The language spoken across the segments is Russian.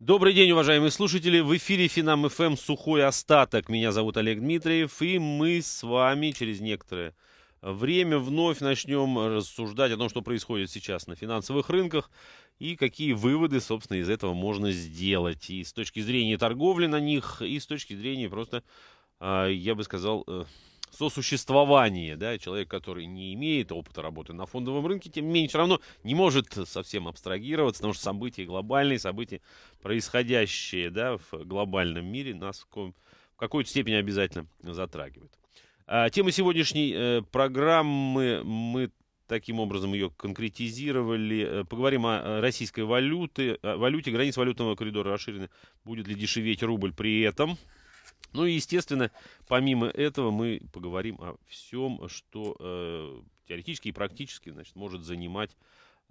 Добрый день, уважаемые слушатели. В эфире Финам ФМ «Сухой остаток». Меня зовут Олег Дмитриев, и мы с вами через некоторое время вновь начнем рассуждать о том, что происходит сейчас на финансовых рынках и какие выводы, собственно, из этого можно сделать. И с точки зрения торговли на них, и с точки зрения просто, а, я бы сказал, э, сосуществование, да, человек, который не имеет опыта работы на фондовом рынке, тем не менее, все равно не может совсем абстрагироваться, потому что события глобальные, события, происходящие, да, в глобальном мире, нас в, какой-то степени обязательно затрагивают. А, тема сегодняшней э, программы, мы таким образом ее конкретизировали. Э, поговорим о э, российской валюте, о валюте, границ валютного коридора расширены. Будет ли дешеветь рубль при этом? Ну и, естественно, помимо этого мы поговорим о всем, что э, теоретически и практически значит, может занимать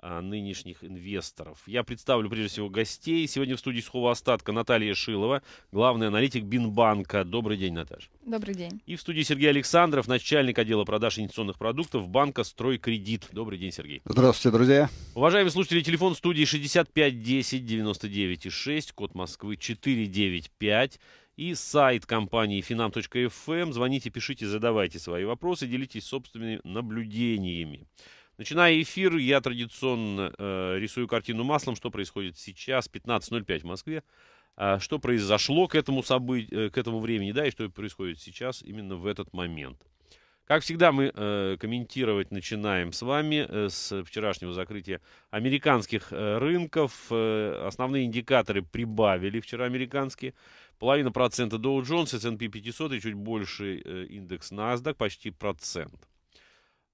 э, нынешних инвесторов. Я представлю, прежде всего, гостей. Сегодня в студии сухого остатка Наталья Шилова, главный аналитик Бинбанка. Добрый день, Наташа. Добрый день. И в студии Сергей Александров, начальник отдела продаж инвестиционных продуктов банка «Стройкредит». Добрый день, Сергей. Здравствуйте, друзья. Уважаемые слушатели, телефон студии 65 10 99 6, код Москвы 495 и сайт компании finam.fm. Звоните, пишите, задавайте свои вопросы, делитесь собственными наблюдениями. Начиная эфир, я традиционно э, рисую картину маслом, что происходит сейчас, 15.05 в Москве, э, что произошло к этому, собы- э, к этому времени, да, и что происходит сейчас именно в этот момент. Как всегда, мы э, комментировать начинаем с вами э, с вчерашнего закрытия американских э, рынков. Э, основные индикаторы прибавили вчера американские. Половина процента Dow Jones, S&P 500 и чуть больше э, индекс NASDAQ, почти процент.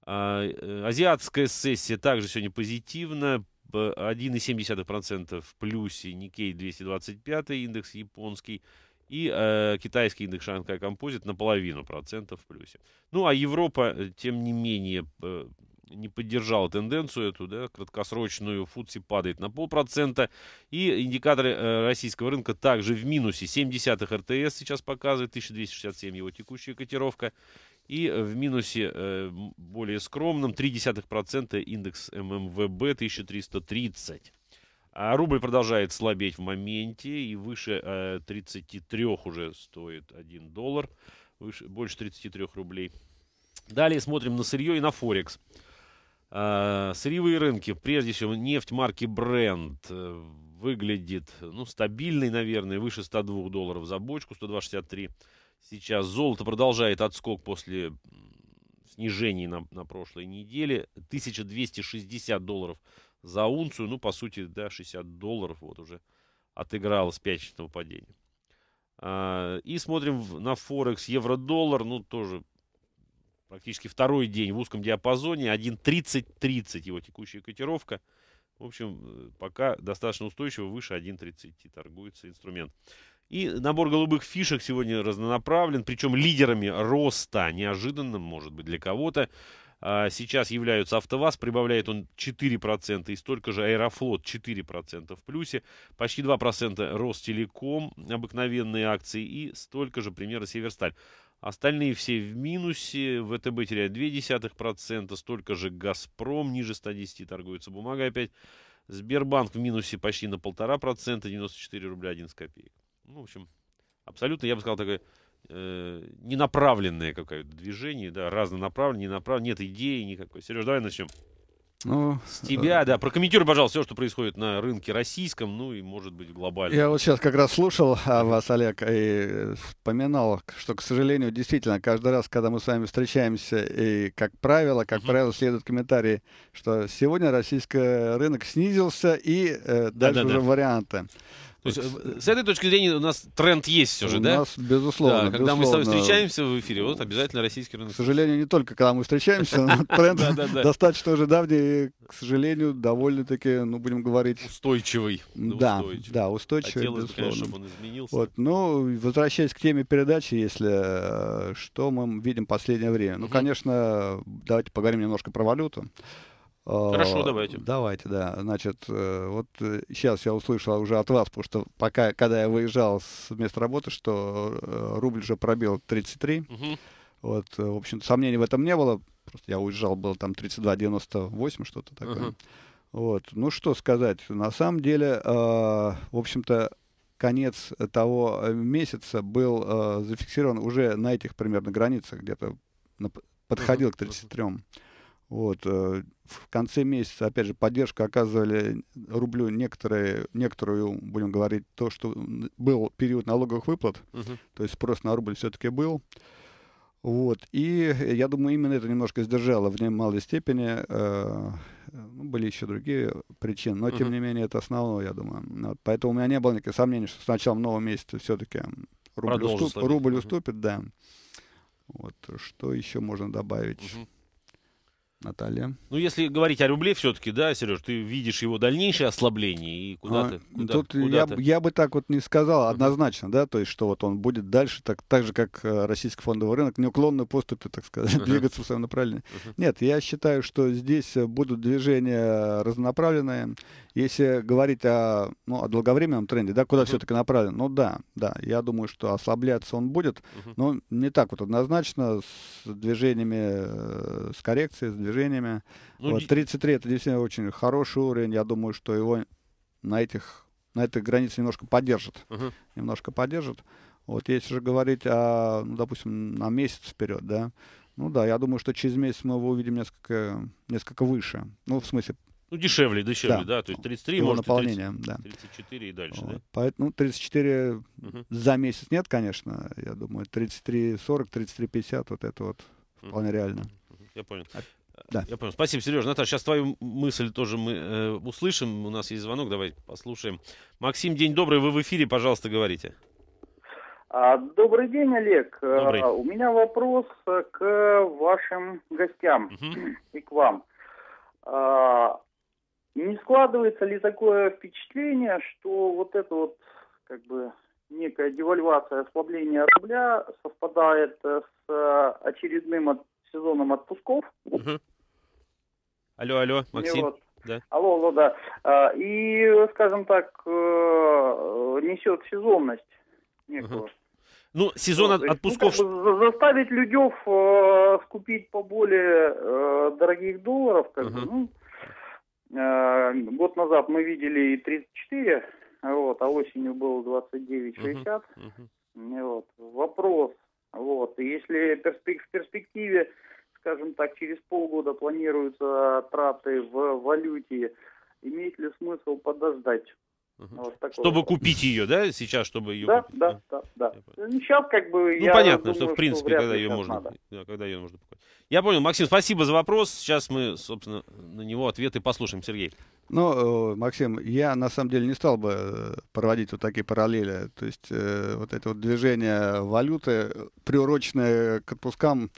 А, э, азиатская сессия также сегодня позитивна. 1,7% в плюсе Никей 225, индекс японский, и э, китайский индекс Шанхай Композит на половину процентов в плюсе. Ну, а Европа, э, тем не менее, не поддержал тенденцию эту, да, краткосрочную. Фудси падает на полпроцента. И индикаторы э, российского рынка также в минусе. 70 РТС сейчас показывает, 1267 его текущая котировка. И э, в минусе э, более скромном 0,3% индекс ММВБ 1330. А рубль продолжает слабеть в моменте и выше 33 уже стоит 1 доллар, выше, больше 33 рублей. Далее смотрим на сырье и на Форекс. Э, сырьевые рынки, прежде всего, нефть марки Brent э, выглядит, ну, стабильный, наверное, выше 102 долларов за бочку, 102,63 сейчас. Золото продолжает отскок после снижений на, на прошлой неделе, 1260 долларов за унцию, ну, по сути, да, 60 долларов вот уже отыграло с пятничного падения. Э, и смотрим на Форекс, евро-доллар, ну, тоже практически второй день в узком диапазоне. 1.30-30 его текущая котировка. В общем, э, пока достаточно устойчиво, выше 1.30 торгуется инструмент. И набор голубых фишек сегодня разнонаправлен, причем лидерами роста, неожиданным, может быть, для кого-то, а, сейчас являются АвтоВАЗ, прибавляет он 4%, и столько же Аэрофлот 4% в плюсе, почти 2% Ростелеком, обыкновенные акции, и столько же примеры Северсталь. Остальные все в минусе. ВТБ теряет 0,2%. Столько же «Газпром» ниже 110 торгуется бумага опять. Сбербанк в минусе почти на 1,5%. 94 рубля 11 копеек. Ну, в общем, абсолютно, я бы сказал, такое э, ненаправленное какое-то движение. Да, разнонаправленное, ненаправленное. Нет идеи никакой. Сереж, давай начнем. Ну, С тебя, э, да. Прокомментируй, пожалуйста, все, что происходит на рынке российском, ну и, может быть, глобально. Я вот сейчас как раз слушал а, вас, Олег, и вспоминал, что, к сожалению, действительно, каждый раз, когда мы с вами встречаемся, и, как правило, как угу. правило, следуют комментарии, что сегодня российский рынок снизился, и э, дальше уже варианты. То есть, с этой точки зрения у нас тренд есть уже, у да? У нас, безусловно. Да, когда безусловно. мы с тобой встречаемся в эфире, вот обязательно российский рынок. К сожалению, не только когда мы встречаемся, но тренд достаточно уже давний, к сожалению, довольно-таки, ну, будем говорить... Устойчивый. Да, да, устойчивый, безусловно. чтобы он изменился. Вот, ну, возвращаясь к теме передачи, если э, что мы видим в последнее время. Ну, конечно, давайте поговорим немножко про валюту. Хорошо, э, давайте. Давайте, да. Значит, э, вот сейчас э, я услышал уже от вас, потому что пока, когда я выезжал с места работы, что рубль же пробил 33. Угу. Вот, в общем сомнений в этом не было. Просто я уезжал, было там 32,98, что-то такое. Угу. Вот. Ну, что сказать. На самом деле, в общем-то, конец того месяца был зафиксирован уже на этих примерно границах, где-то подходил угу. к 33. Угу. Вот. Э, в конце месяца, опять же, поддержка оказывали рублю некоторые, некоторую, будем говорить, то, что был период налоговых выплат, угу. то есть спрос на рубль все-таки был. Вот. И я думаю, именно это немножко сдержало в немалой степени. Э, ну, были еще другие причины, но, тем uh-huh. не менее, это основное, я думаю. Поэтому у меня не было никаких сомнений, что с началом нового месяца все-таки рубль, уступ, рубль uh-huh. да. Вот что еще можно добавить? Uh-huh. Наталья. Ну, если говорить о рубле все-таки, да, Сереж, ты видишь его дальнейшее ослабление и куда-то... А, ну, куда тут куда я, я бы так вот не сказал однозначно, uh-huh. да, то есть, что вот он будет дальше так, так же, как э, российский фондовый рынок, неуклонно поступит, так сказать, uh-huh. двигаться в своем направлении. Uh-huh. Нет, я считаю, что здесь э, будут движения разнонаправленные. Если говорить о, ну, о долговременном тренде, да, куда uh-huh. все-таки направлен, ну да, да, я думаю, что ослабляться он будет, uh-huh. но не так вот однозначно с движениями, э, с коррекцией, с движениями движениями. Ну, вот, 33 это действительно очень хороший уровень. Я думаю, что его на этих, на этой границе немножко поддержит. Угу. Немножко поддержит. Вот если же говорить, о, ну, допустим, на месяц вперед, да, ну да, я думаю, что через месяц мы его увидим несколько, несколько выше. Ну, в смысле... Ну, дешевле, дешевле, да. да то есть 33, Его может, наполнение, 30, да. 34 и дальше, вот. да? Поэтому ну, 34 угу. за месяц нет, конечно. Я думаю, 33-40, 33-50, вот это вот вполне угу. реально. Угу. Я понял. А да. Я понял. Спасибо, Сережа. Наташа, сейчас твою мысль тоже мы э, услышим. У нас есть звонок, давай послушаем. Максим, день добрый, вы в эфире, пожалуйста, говорите. А, добрый день, Олег. Э, добрый. У меня вопрос к вашим гостям угу. и к вам. А, не складывается ли такое впечатление, что вот это вот как бы некая девальвация, ослабление рубля совпадает с э, очередным сезоном отпусков? Угу. Алло, алло, Максим. вот, да. Алло, алло, да. А, и, скажем так, э, несет сезонность некую. Ну, сезон ну, от, ну, отпусков... Ну, как бы заставить людей э, скупить поболее э, дорогих долларов, как ага. бы, ну, э, год назад мы видели и 34, вот, а осенью было 29,60. Ага. Ага. Вот. Вопрос, вот, если перспек в перспективе скажем так, через полгода планируются траты в валюте, имеет ли смысл подождать? Вот такое. чтобы купить ее, да, сейчас, чтобы ее да, купить? Да, да, да. да. Ну, сейчас как бы Ну, я понятно, думаю, что в принципе, что когда, ее можно, да, когда ее можно покупать. Я понял. Максим, спасибо за вопрос. Сейчас мы, собственно, на него ответы послушаем. Сергей. Ну, э, Максим, я на самом деле не стал бы э, проводить вот такие параллели. То есть э, вот это вот движение валюты, приуроченное к отпускам,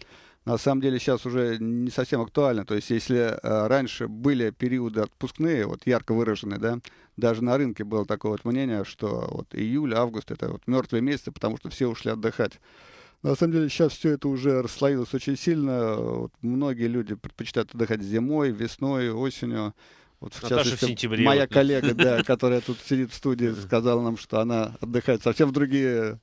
на самом деле сейчас уже не совсем актуально. То есть если э, раньше были периоды отпускные, вот ярко выраженные, да, даже на рынке было такое вот мнение, что вот июль, август — это вот мертвые месяцы, потому что все ушли отдыхать. На самом деле сейчас все это уже расслоилось очень сильно. Э, вот многие люди предпочитают отдыхать зимой, весной, осенью. Вот в Наташа частности, в сентябре. Моя вот. коллега, да, которая тут сидит в студии, сказала нам, что она отдыхает совсем в другие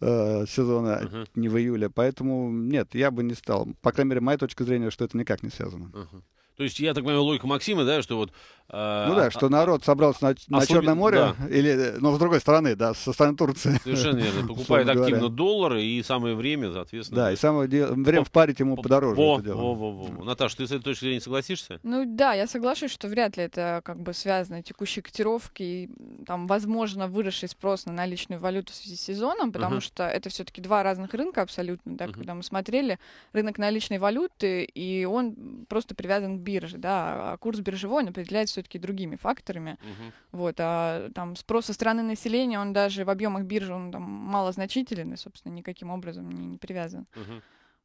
э, сезоны, uh-huh. не в июле. Поэтому нет, я бы не стал. По крайней мере, моя точка зрения, что это никак не связано. Uh-huh. То есть, я так понимаю, логика Максима, да, что вот... Э, ну да, а, что народ собрался на, особ... на Черное море, да. или, но с другой стороны, да, со стороны Турции. Совершенно верно. Покупает активно доллары, и самое время, соответственно... Да, и самое де... время впарить ему подороже во, это дело. Во, во, во. Наташа, ты с этой точки зрения согласишься? Ну да, я соглашусь, что вряд ли это как бы связано текущие котировки и, там, возможно, выросший спрос на наличную валюту в связи с сезоном, потому uh-huh. что это все-таки два разных рынка абсолютно, да, uh-huh. когда мы смотрели рынок наличной валюты, и он просто привязан к бирже, да, а курс биржевой он определяется все-таки другими факторами, угу. вот, а там спрос со стороны населения, он даже в объемах биржи, он там малозначителен и, собственно, никаким образом не, не привязан. Угу.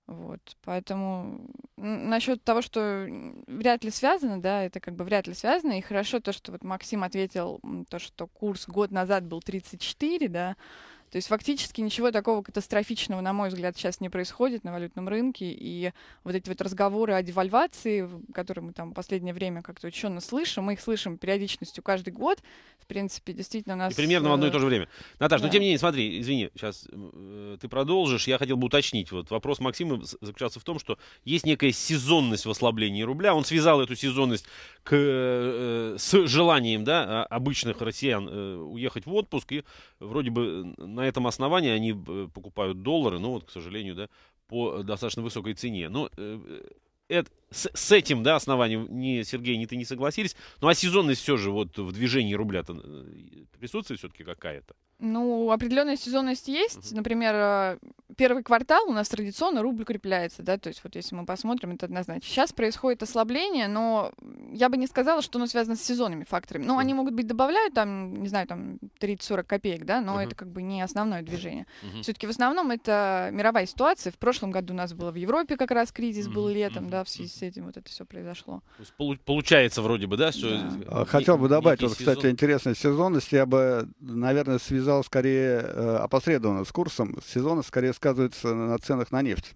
Вот, поэтому насчет того, что вряд ли связано, да, это как бы вряд ли связано, и хорошо то, что вот Максим ответил, то, что курс год назад был 34, да, то есть фактически ничего такого катастрофичного, на мой взгляд, сейчас не происходит на валютном рынке. И вот эти вот разговоры о девальвации, которые мы там в последнее время как-то ученно слышим, мы их слышим периодичностью каждый год. В принципе, действительно нас... И примерно в одно и э, то же время. Наташа, ну, да. ну тем не менее, смотри, извини, сейчас э, ты продолжишь. Я хотел бы уточнить. Вот вопрос Максима заключался в том, что есть некая сезонность в ослаблении рубля. Он связал эту сезонность к, э, с желанием да, а, обычных россиян э, уехать в отпуск. И вроде бы на этом основании они э, покупают доллары, ну вот, к сожалению, да, по достаточно высокой цене. Но ну, э, это, с, с этим, да, основанием, не, Сергей, не ты не согласились. Ну а сезонность все же вот в движении рубля-то э, присутствует все-таки какая-то? Ну, определенная сезонность есть. Например, а, первый квартал у нас традиционно рубль укрепляется, да, то есть вот если мы посмотрим, это однозначно. Сейчас происходит ослабление, но я бы не сказала, что оно связано с сезонными факторами. Ну, они могут быть добавляют там, не знаю, там 30-40 копеек, да, но uh-huh. это как бы не основное движение. Uh-huh. Все-таки в основном это мировая ситуация. В прошлом году у нас было в Европе как раз кризис uh-huh. был летом, uh-huh. да, в связи с этим вот это все произошло. получается вроде бы, да, что... Да. А, хотел бы добавить, вот, кстати, сезон... интересная сезонность. Я бы, наверное, связал связал скорее э, опосредованно с курсом, сезона скорее сказывается на ценах на нефть.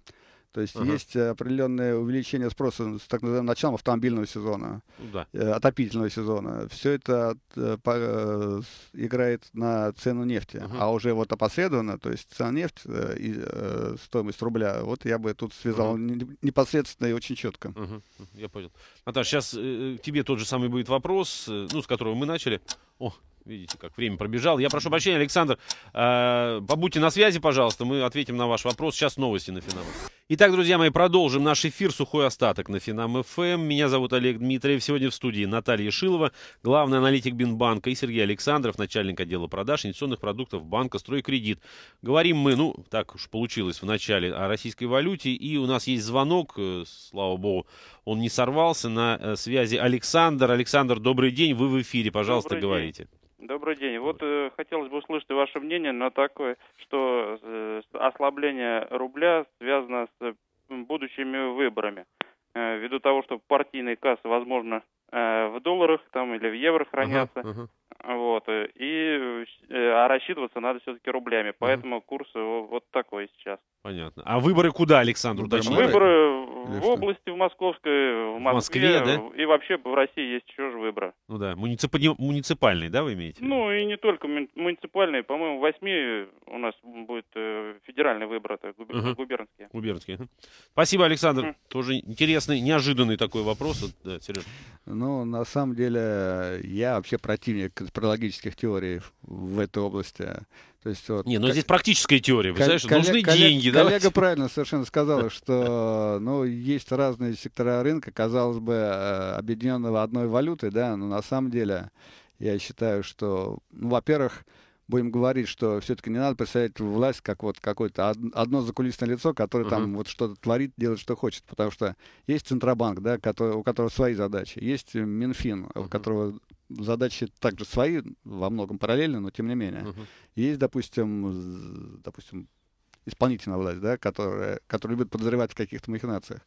То есть uh-huh. есть определенное увеличение спроса с так называемым началом автомобильного сезона, да. Э, отопительного сезона. Все это э, по, играет на цену нефти. Uh-huh. А уже вот опосредованно, то есть цена нефти и стоимость рубля, вот я бы тут связал uh-huh. непосредственно и очень четко. Uh-huh. Я понял. Наташа, сейчас э, тебе тот же самый будет вопрос, ну, с которого мы начали. О, Видите, как время пробежало. Я прошу прощения, Александр, э, побудьте на связи, пожалуйста, мы ответим на ваш вопрос. Сейчас новости на Финам. Итак, друзья мои, продолжим наш эфир «Сухой остаток» на Финам ФМ. Эм. Меня зовут Олег Дмитриев. Сегодня в студии Наталья Шилова, главный аналитик Бинбанка, и Сергей Александров, начальник отдела продаж инвестиционных продуктов банка «Стройкредит». Говорим мы, ну, так уж получилось в начале, о российской валюте, и у нас есть звонок, э, слава богу, он не сорвался, на э, связи Александр. Александр, добрый день, вы в эфире, пожалуйста, добрый говорите. День. Добрый день. Вот э, хотелось бы услышать ваше мнение на такое, что э, ослабление рубля связано с э, будущими выборами. Э, ввиду того, что партийные кассы, возможно, э, в долларах там или в евро хранятся. Uh-huh, uh-huh. Вот, э, и, э, а рассчитываться надо все-таки рублями, поэтому ага. курс вот такой сейчас. Понятно. А выборы куда, Александр, уточнил? Выборы Или в что? области, в Московской, в Москве, в Москве да? и вообще в России есть еще же выборы. Ну да, Муниципа... муниципальные, да, вы имеете? Ну и не только му... муниципальные, по-моему, в восьми у нас будет э, федеральный выбор, это губ... ага. губернские. Губернские. Спасибо, Александр. Ага. Тоже интересный, неожиданный такой вопрос. Да, Сережа. Ну, на самом деле, я вообще противник конспирологических теорий в этой области. То есть, вот, не, но ну как... здесь практическая теория, вы знаешь, коллег, нужны коллег, деньги. Коллега давайте. правильно совершенно сказала, что ну, есть разные сектора рынка, казалось бы, э, объединенного одной валютой, да, но на самом деле я считаю, что, ну, во-первых, будем говорить, что все-таки не надо представлять власть как вот какое-то одно закулисное лицо, которое uh-huh. там вот что-то творит, делает, что хочет. Потому что есть Центробанк, да, который, у которого свои задачи, есть Минфин, uh-huh. у которого задачи также свои, во многом параллельно, но тем не менее. Uh-huh. Есть, допустим, допустим, исполнительная власть, да, которая, которая любит подозревать в каких-то махинациях.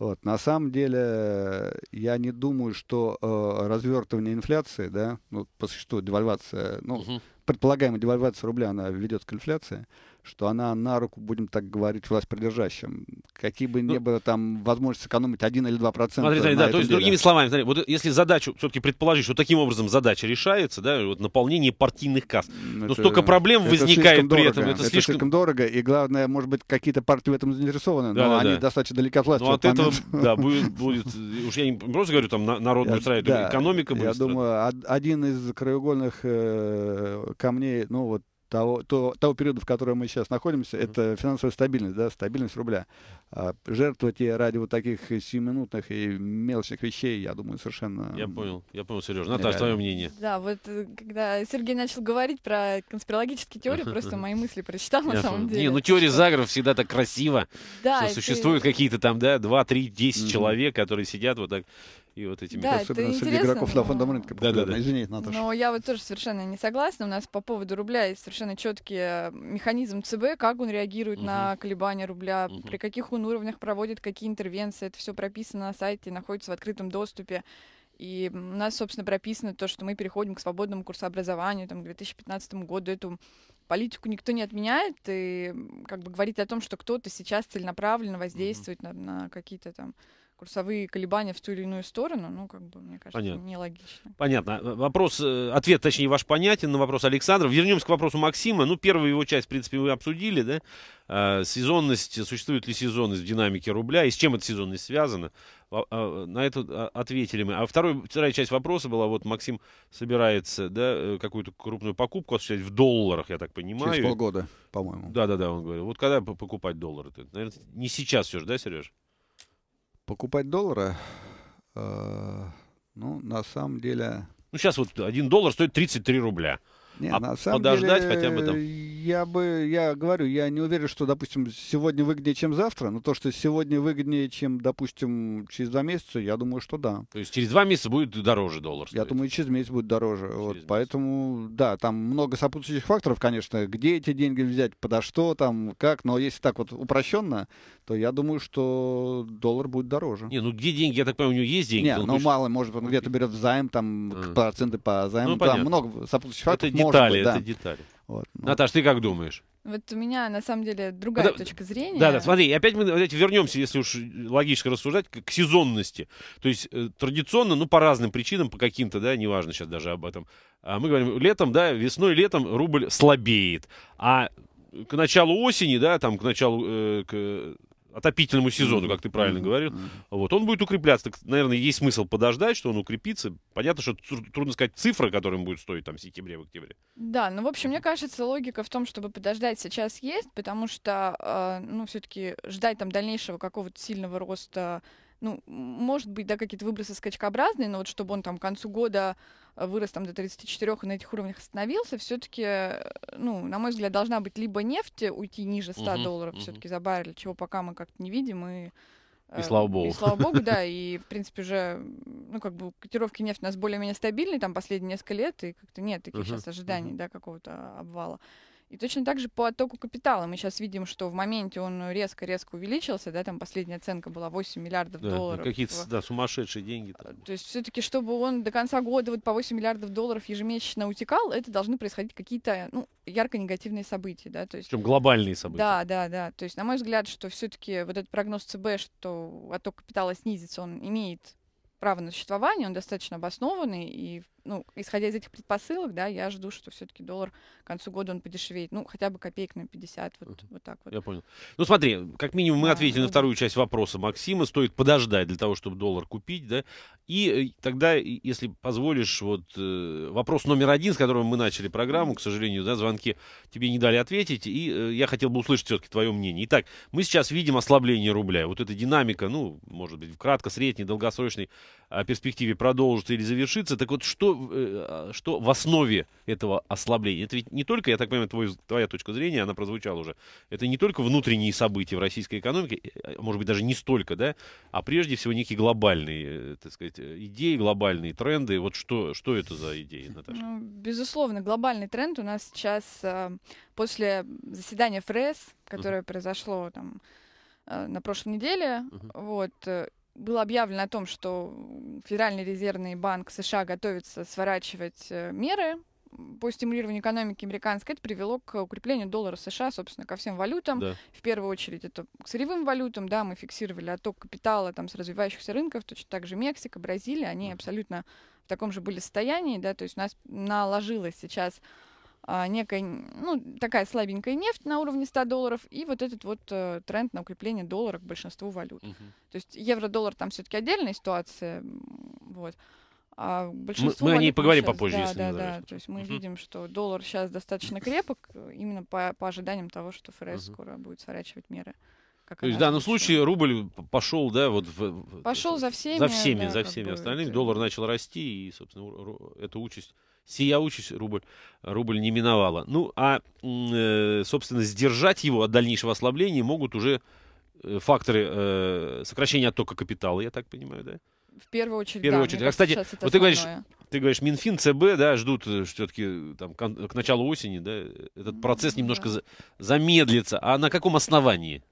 Вот. На самом деле, э, я не думаю, что э, развертывание инфляции, да, ну, по существу девальвация, ну, угу. предполагаемая девальвация рубля, она ведет к инфляции, что она на руку, будем так говорить, власть придержащим. Какие бы ну, ни было там возможности сэкономить 1 или 2 процента. Смотри, да, то есть, деле. другими словами, смотри, вот если задачу все-таки предположить, что таким образом задача решается, да, вот наполнение партийных касс, это, но столько проблем это возникает при этом. Это, это слишком... слишком дорого, и главное, может быть, какие-то партии в этом заинтересованы, да, но да, они да. достаточно далеко от власти. Но ну, от этого да, будет, будет, уж я не просто говорю, там, народную я, строительство, да, экономика будет. Я думаю, один из краеугольных э, камней, ну, вот того, то, того периода, в котором мы сейчас находимся, это финансовая стабильность, да, стабильность рубля. А, жертвовать ей ради вот таких сиюминутных и мелочных вещей, я думаю, совершенно... Я понял, я понял, Сережа. Наташа, твое мнение. Да, вот э, когда Сергей начал говорить про конспирологические теории, просто мои мысли прочитал на самом деле. Не, ну теория заговоров всегда так красиво. что Существуют какие-то там, да, 2, 3, 10 человек, которые сидят вот так и вот этими... Да, Особенно среди игроков на фондовом рынке. Да, да, да. Извини, Наташа. Но я вот тоже совершенно не согласна. У нас по поводу рубля есть совершенно четкий э, механизм ЦБ, как он реагирует угу. на колебания рубля, угу. при каких он уровнях проводит какие интервенции. Это все прописано на сайте, находится в открытом доступе. И у нас, собственно, прописано то, что мы переходим к свободному курсообразованию там, к 2015 году. Эту политику никто не отменяет и как бы говорит о том, что кто-то сейчас целенаправленно воздействует mm-hmm. на, на какие-то там курсовые колебания в ту или иную сторону, ну, как бы, мне кажется, Понятно. нелогично. Понятно. А, вопрос, э, ответ, точнее, ваш понятен на вопрос Александра. Вернемся к вопросу Максима. Ну, первую его часть, в принципе, мы обсудили, да? А, сезонность, существует ли сезонность в динамике рубля и с чем эта сезонность связана? А, на это ответили мы. А второй, вторая часть вопроса была, вот Максим собирается да, э, какую-то крупную покупку осуществлять в долларах, я так понимаю. Через полгода, по-моему. Да-да-да, он говорил. Вот когда покупать доллары? Наверное, не сейчас все же, да, Сереж? покупать доллары, э, ну, на самом деле... Ну, сейчас вот один доллар стоит 33 рубля. Не, а на самом подождать деле, хотя бы там. Я бы, я говорю, я не уверен, что, допустим, сегодня выгоднее, чем завтра, но то, что сегодня выгоднее, чем, допустим, через два месяца, я думаю, что да. То есть через два месяца будет дороже доллар? Стоит. Я думаю, через месяц будет дороже. Через вот, месяц. Поэтому, да, там много сопутствующих факторов, конечно, где эти деньги взять, подо что, там, как, но если так вот упрощенно, то я думаю, что доллар будет дороже. Не, ну где деньги, я так понимаю, у него есть деньги? Не, ну мало, может, он где-то берет займ, там, а. проценты по займу, ну, там много сопутствующих факторов. Это детали, быть, да. это детали. Вот, ну. Наташ, ты как думаешь? Вот у меня, на самом деле, другая это, точка зрения. Да, да, смотри, опять мы опять вернемся, если уж логично рассуждать, к, к сезонности. То есть э, традиционно, ну, по разным причинам, по каким-то, да, неважно сейчас даже об этом, а мы говорим, летом, да, весной, летом рубль слабеет. А к началу осени, да, там, к началу, э, к отопительному сезону, как ты правильно говорил. Вот, он будет укрепляться. Так, наверное, есть смысл подождать, что он укрепится. Понятно, что трудно сказать цифры, которые будет стоить там в сентябре, в октябре. Да, ну, в общем, мне кажется, логика в том, чтобы подождать сейчас есть, потому что, э, ну, все-таки ждать там дальнейшего какого-то сильного роста ну, может быть, да, какие-то выбросы скачкообразные, но вот чтобы он там к концу года вырос там до 34 и на этих уровнях остановился, все-таки, э, ну, на мой взгляд, должна быть либо нефть э, уйти ниже 100 угу, долларов угу. все-таки за баррель, чего пока мы как-то не видим, и э, и слава богу. И слава богу, да. И, в принципе, уже, ну, как бы, котировки нефти у нас более-менее стабильные, там, последние несколько лет, и как-то нет таких uh сейчас ожиданий, uh да, какого-то обвала. И точно так же по оттоку капитала. Мы сейчас видим, что в моменте он резко-резко увеличился, да, там последняя оценка была 8 миллиардов да, долларов. Какие-то, да, сумасшедшие деньги. -то. То есть все-таки, чтобы он до конца года вот по 8 миллиардов долларов ежемесячно утекал, это должны происходить какие-то, ну, ярко-негативные события, да, то есть... Причем глобальные события. Да, да, да. То есть, на мой взгляд, что все-таки вот этот прогноз ЦБ, что отток капитала снизится, он имеет право на существование, он достаточно обоснованный, и ну, исходя из этих предпосылок, да, я жду, что все-таки доллар к концу года он подешевеет. Ну, хотя бы копеек на 50, вот, uh-huh. вот так вот. Я понял. Ну, смотри, как минимум мы ответили uh на вторую часть вопроса Максима. Стоит подождать для того, чтобы доллар купить, да. И э, тогда, если позволишь, вот э, вопрос номер один, с которым мы начали программу, к сожалению, да, звонки тебе не дали ответить, и э, я хотел бы услышать все-таки твое мнение. Итак, мы сейчас видим ослабление рубля. Вот эта динамика, ну, может быть, кратко, средний, долгосрочный перспективе продолжится или завершится. Так вот, что, э, а, что в основе этого ослабления? Это ведь не только, я так понимаю, твой, твоя точка зрения, она прозвучала уже, это не только внутренние события в российской экономике, э, э, а, может быть, даже не столько, да, а прежде всего некие глобальные, так сказать, идеи, глобальные тренды. Вот что, что это за идеи, Наташа? Ну, безусловно, глобальный тренд у нас сейчас после заседания ФРС, которое uh-huh. произошло там на прошлой неделе, uh-huh. вот, было объявлено о том, что Федеральный резервный банк США готовится сворачивать э, меры по стимулированию экономики американской, это привело к укреплению доллара США, собственно, ко всем валютам. Да. В первую очередь это к сырьевым валютам, да, мы фиксировали отток капитала там с развивающихся рынков, точно так же Мексика, Бразилия, они абсолютно в таком же были состоянии, да, то есть у нас наложилось сейчас а, некая, ну, такая слабенькая нефть на уровне 100 долларов и вот этот вот э, тренд на укрепление доллара к большинству валют. Угу. То есть евро-доллар там все-таки отдельная ситуация, вот. А большинство мы, мы о ней поговорим сейчас, попозже, да, если да, да. То есть мы uh видим, что доллар сейчас достаточно крепок, именно по, по ожиданиям того, что ФРС uh скоро будет сворачивать меры. То есть в данном случае рубль пошел, да, вот в, пошел за всеми, за всеми, да, за всеми остальными. Бы, доллар начал расти, и, собственно, эту участь сия учись, рубль, рубль не миновала. Ну, а, э, собственно, сдержать его от дальнейшего ослабления могут уже э, факторы э, сокращения оттока капитала, я так понимаю, да? В первую очередь, В первую да, очередь. А, кстати, вот ты говоришь, ты говоришь, Минфин, ЦБ, да, ждут все-таки к, к началу осени, да, этот процесс немножко да. замедлится. А на каком основании?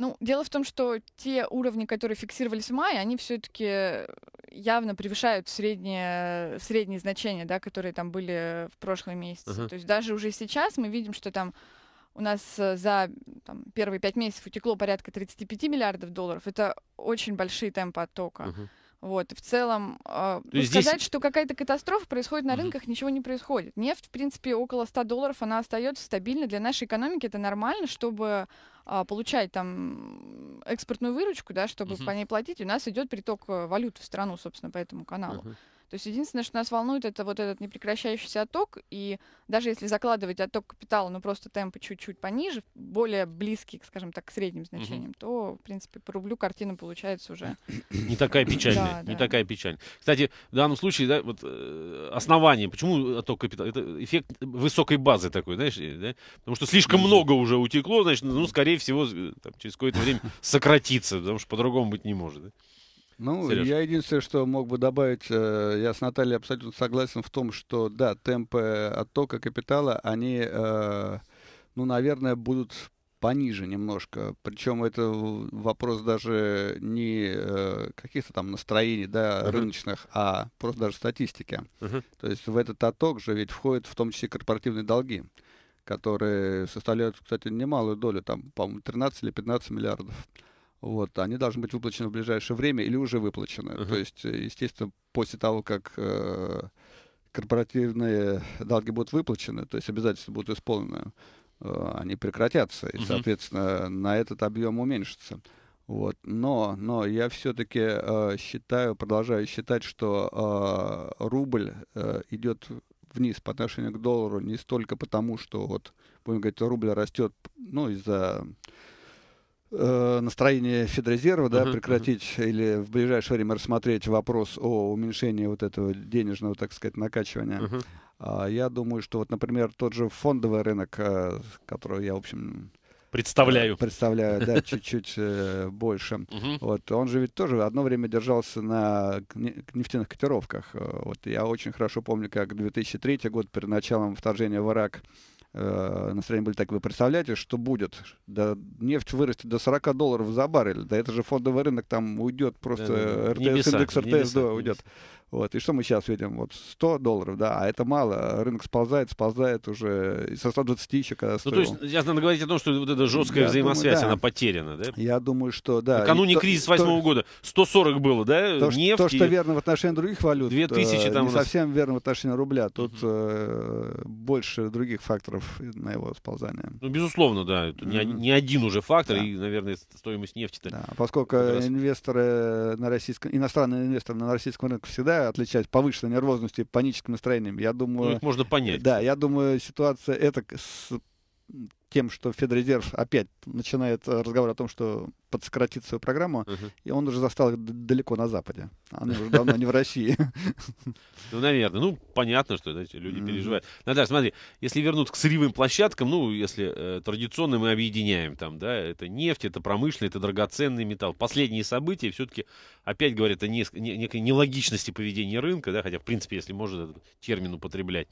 Ну, дело в том, что те уровни, которые фиксировались в мае, они все-таки явно превышают средние, средние значения, да, которые там были в прошлом месяце. Uh-huh. То есть даже уже сейчас мы видим, что там у нас э, за там, первые пять месяцев утекло порядка 35 миллиардов долларов. Это очень большие темпы оттока. Uh-huh. Вот, в целом, э, ну, здесь... сказать, что какая-то катастрофа происходит на рынках, ничего не происходит. Нефть, в принципе, около 100 долларов, она остается стабильно. Для нашей экономики это нормально, чтобы а, получать там экспортную выручку, да, чтобы угу. по ней платить, у нас идет приток э, валют в страну, собственно, по этому каналу. Угу. То есть единственное, что нас волнует, это вот этот непрекращающийся отток, и даже если закладывать отток капитала, ну просто темпы чуть-чуть пониже, более близкие, скажем так, к средним значениям, угу. то, в принципе, по рублю картина получается уже... Не такая печальная, да, не да. такая печальная. Кстати, в данном случае, да, вот э, основание, почему отток капитала, это эффект высокой базы такой, знаешь, э, да? потому что слишком много уже утекло, значит, ну, скорее всего, э, там, через какое-то время сократится, потому что по-другому быть не может. Да? Ну, Сереж. я единственное, что мог бы добавить, э, я с Натальей абсолютно согласен в том, что, да, темпы оттока капитала, они, э, ну, наверное, будут пониже немножко. Причем это вопрос даже не э, каких-то там настроений да, uh-huh. рыночных, а просто даже статистики. Uh-huh. То есть в этот отток же ведь входят в том числе корпоративные долги, которые составляют, кстати, немалую долю, там, по-моему, 13 или 15 миллиардов. Uh, вот, они должны быть выплачены в ближайшее время или уже выплачены. Uh-huh. То есть, э, естественно, после того, как э, корпоративные долги будут выплачены, то есть обязательства будут исполнены, э, они прекратятся, и, uh-huh. соответственно, на этот объем уменьшится. Вот. Но, но я все-таки э, считаю, продолжаю считать, что э, рубль э, идет вниз по отношению к доллару не столько потому, что вот, будем говорить, рубль растет ну, из-за Э, настроение Федрезерва, да, uh-huh, прекратить uh-huh. или в ближайшее время рассмотреть вопрос о уменьшении вот этого денежного, так сказать, накачивания. Uh-huh. я думаю, что вот, например, тот же фондовый рынок, э, который я, в общем, Представляю. Э, представляю, да, чуть-чуть больше. Вот, он же ведь тоже одно время держался на нефтяных котировках. Вот я очень хорошо помню, как 2003 год перед началом вторжения в Ирак э, настроения были так, вы представляете, что будет? Да, нефть вырастет до 40 долларов за баррель, да это же фондовый рынок там уйдет просто, да, да, да. РТС, небеса, индекс РТС небеса, да, уйдет. Небеса. Вот. И что мы сейчас видим? Вот 100 долларов, да, а это мало. Рынок сползает, сползает уже со 120 еще когда стоил. Ну, то есть, ясно говорить о том, что вот эта жесткая я взаимосвязь, думаю, да. она потеряна, да? Я думаю, что, да. Накануне то, кризиса 8 года 140 было, да? То, Нефть то, что и... верно в отношении других валют, 2000, э, там не нас... совсем верно в отношении рубля. Тут угу. э, больше других факторов на его сползание. Ну, безусловно, да. Mm -hmm. Не, не один уже фактор, да. и, наверное, стоимость нефти-то. Да, поскольку раз... инвесторы на российском, иностранные инвесторы на российском рынке всегда отличать повышенной нервозностью и паническим настроением. Я думаю... Ну, можно понять. Да, я думаю, ситуация это с тем, что Федрезерв опять начинает э, разговор о том, что подсократит свою программу, uh-huh. и он уже застал их далеко на Западе. Они уже давно не в России. Ну, наверное. Ну, понятно, что знаете, люди переживают. Надо смотри, если вернуть к сырьевым площадкам, ну, если э, традиционно мы объединяем там, да, это нефть, это промышленный, это драгоценный металл. Последние события все-таки опять говорят о некой нелогичности поведения рынка, да, хотя, в принципе, если можно этот термин употреблять.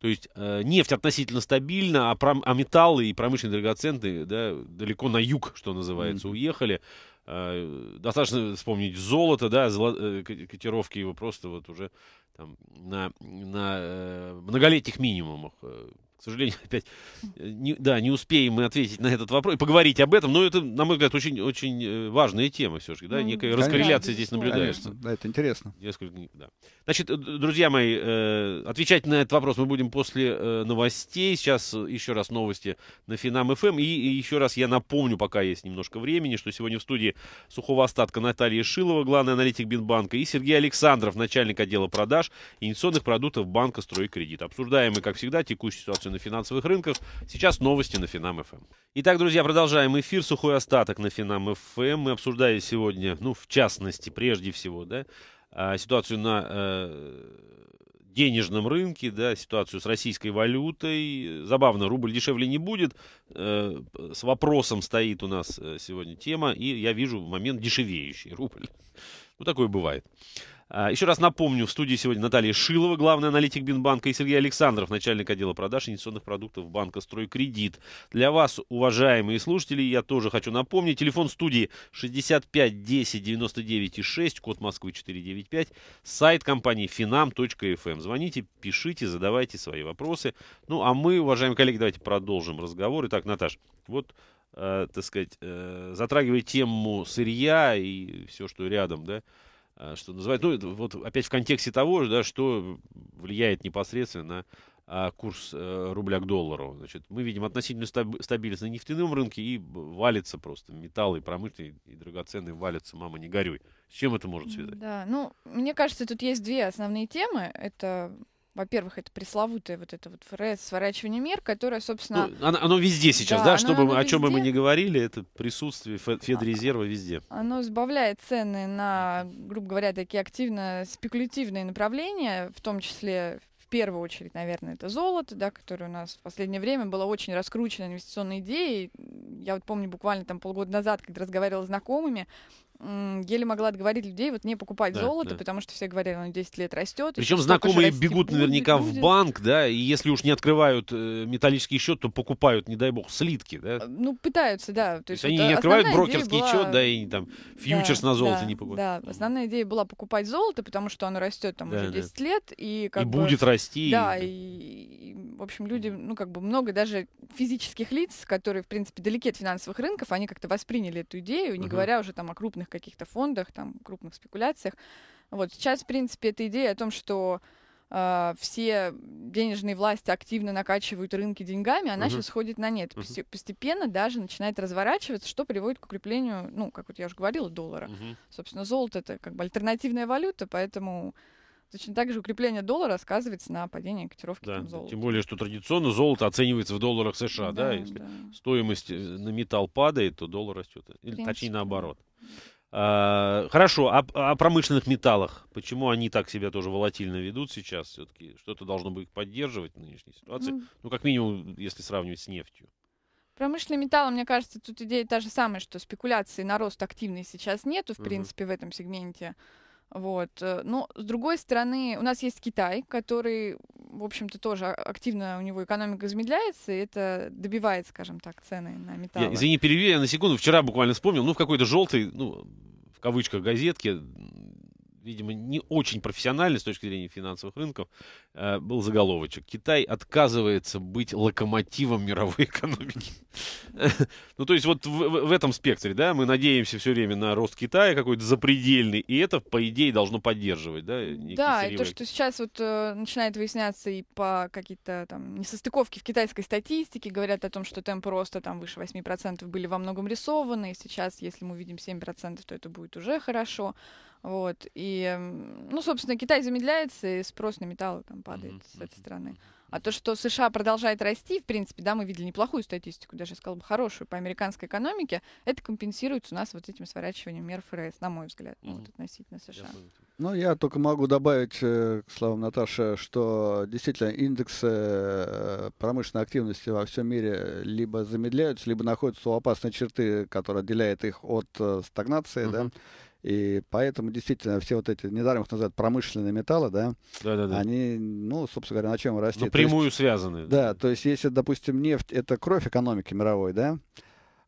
То есть э, нефть относительно стабильна, а, а металлы и промышленные драгоценные да, далеко на юг, что называется, mm-hmm. уехали. А, достаточно вспомнить золото, да, э, котировки его просто вот уже там, на, на э, многолетних минимумах. Э, к сожалению, опять э, не, да, не успеем мы ответить на этот вопрос и поговорить об этом, но это, на мой взгляд, очень, очень э, важная тема все-таки, да, ну, некая конечно, раскорреляция здесь наблюдается. Конечно, да, это интересно. Несколько, да. Значит, друзья мои, э, отвечать на этот вопрос мы будем после новостей. Сейчас еще раз новости на Финам ФМ. Эм. И еще раз я напомню, пока есть немножко времени, что сегодня в студии сухого остатка Наталья Шилова, главный аналитик Бинбанка, и Сергей Александров, начальник отдела продаж инвестиционных продуктов банка «Стройкредит». Обсуждаем мы, как всегда, текущую ситуацию полностью на финансовых рынках. Сейчас новости на Финам ФМ. Эм. Итак, друзья, продолжаем эфир. Сухой остаток на Финам ФМ. Эм. Мы обсуждаем сегодня, ну, в частности, прежде всего, да, а, ситуацию на э, денежном рынке, да, ситуацию с российской валютой. Забавно, рубль дешевле не будет. Э, с вопросом стоит у нас э, сегодня тема, и я вижу момент дешевеющий рубль. Ну, такое бывает. А, еще раз напомню, в студии сегодня Наталья Шилова, главный аналитик Бинбанка, и Сергей Александров, начальник отдела продаж инвестиционных продуктов банка «Стройкредит». Для вас, уважаемые слушатели, я тоже хочу напомнить. Телефон студии 65 10 99 6, код Москвы 495, сайт компании finam.fm. Эм. Звоните, пишите, задавайте свои вопросы. Ну, а мы, уважаемые коллеги, давайте продолжим разговор. Итак, Наташ, вот э, так сказать, э, затрагивая тему сырья и все, что рядом, да, Э, что называется, ну, это вот опять в контексте того, да, что влияет непосредственно на а, курс э, рубля к доллару. Значит, мы видим относительную стабильность на нефтяном рынке и валится просто металл и промышленные и драгоценные валятся, мама, не горюй. С чем это может связать? Да, ну, мне кажется, тут есть две основные темы. Это во-первых, это пресловутое вот это вот ФРС, сворачивание мер, которое, собственно... Ну, оно, оно везде сейчас, да, да? Чтобы, оно, оно о чем бы мы ни говорили, это присутствие а, Федрезерва везде. Оно сбавляет цены на, грубо говоря, такие активно-спекулятивные направления, в том числе в первую очередь, наверное, это золото, да, которое у нас в последнее время было очень раскручено инвестиционной идеей. Я вот помню буквально там полгода назад, когда разговаривала с знакомыми, еле могла отговорить людей вот не покупать да, золото, да. потому что все говорили, оно «Ну, 10 лет растет. Причем знакомые бегут будет, наверняка будет. в банк, да, и если уж не открывают э, металлический счет, то покупают, не дай бог, слитки, да? А, ну, пытаются, да. То, то есть, они не а открывают брокерский была... счет, да, и там фьючерс да, на золото да, не покупают. Да, основная идея была покупать золото, потому что оно растет там да, уже 10 да. лет. И, как и бы, будет расти. Да, и, и, в общем, люди, ну, как бы много даже физических лиц, которые, в принципе, далеки от финансовых рынков, они как-то восприняли эту идею, не uh-huh. говоря уже там о крупных крупных каких-то фондах, там, крупных спекуляциях. Вот сейчас, в принципе, эта идея о том, что э, все денежные власти активно накачивают рынки деньгами, она угу. сейчас сходит на нет. Угу. Постепенно даже начинает разворачиваться, что приводит к укреплению, ну, как вот я уже говорила, доллара. Угу. Собственно, золото это как бы альтернативная валюта, поэтому Точно так же укрепление доллара сказывается на падении котировки да, там, золота. Тем более, что традиционно золото оценивается в долларах США, да? да? Если да. стоимость э, на металл падает, то доллар растет. Или, точнее, наоборот. А, хорошо, о, а, а о промышленных металлах. Почему они так себя тоже волатильно ведут сейчас? Все-таки что-то должно бы их поддерживать в нынешней ситуации. Mm. Ну, как минимум, если сравнивать с нефтью. Промышленный металл, мне кажется, тут идея та же самая, что спекуляции на рост активный сейчас нету, в uh-huh. принципе, в этом сегменте. Вот. Э, но, с другой стороны, у нас есть Китай, который, в общем-то, тоже а, активно у него экономика замедляется, и это добивает, скажем так, цены на металлы. Я, извини, перевею я на секунду. Вчера буквально вспомнил, ну, в какой-то желтой, ну, в кавычках, газетке видимо, не очень профессиональный с точки зрения финансовых рынков, э, был заголовочек. Китай отказывается быть локомотивом мировой экономики. Ну, то есть вот в этом спектре, да, мы надеемся все время на рост Китая какой-то запредельный, и это, по идее, должно поддерживать, да? Да, и то, что сейчас вот э, начинает выясняться и по какие-то там несостыковки в китайской статистике, говорят о том, что темп роста там выше 8% были во многом рисованы, и сейчас, если мы увидим 7%, то это будет уже хорошо. Вот. И, ну, собственно, Китай замедляется, и спрос на металлы там падает mm-hmm. с этой стороны. А то, что США продолжает расти, в принципе, да, мы видели неплохую статистику, даже, я сказала бы, хорошую по американской экономике, это компенсируется у нас вот этим сворачиванием мер ФРС, на мой взгляд, mm-hmm. вот, относительно США. Ну, я только могу добавить э, к словам Наташи, что действительно индексы э, промышленной активности во всем мире либо замедляются, либо находятся у опасной черты, которая отделяет их от э, стагнации, mm-hmm. да, и поэтому действительно все вот эти, недаром их называют промышленные металлы, да, да, да, да. они, ну, собственно говоря, на чем растет. Напрямую есть, связаны. Да, то есть если, допустим, нефть — это кровь экономики мировой, да,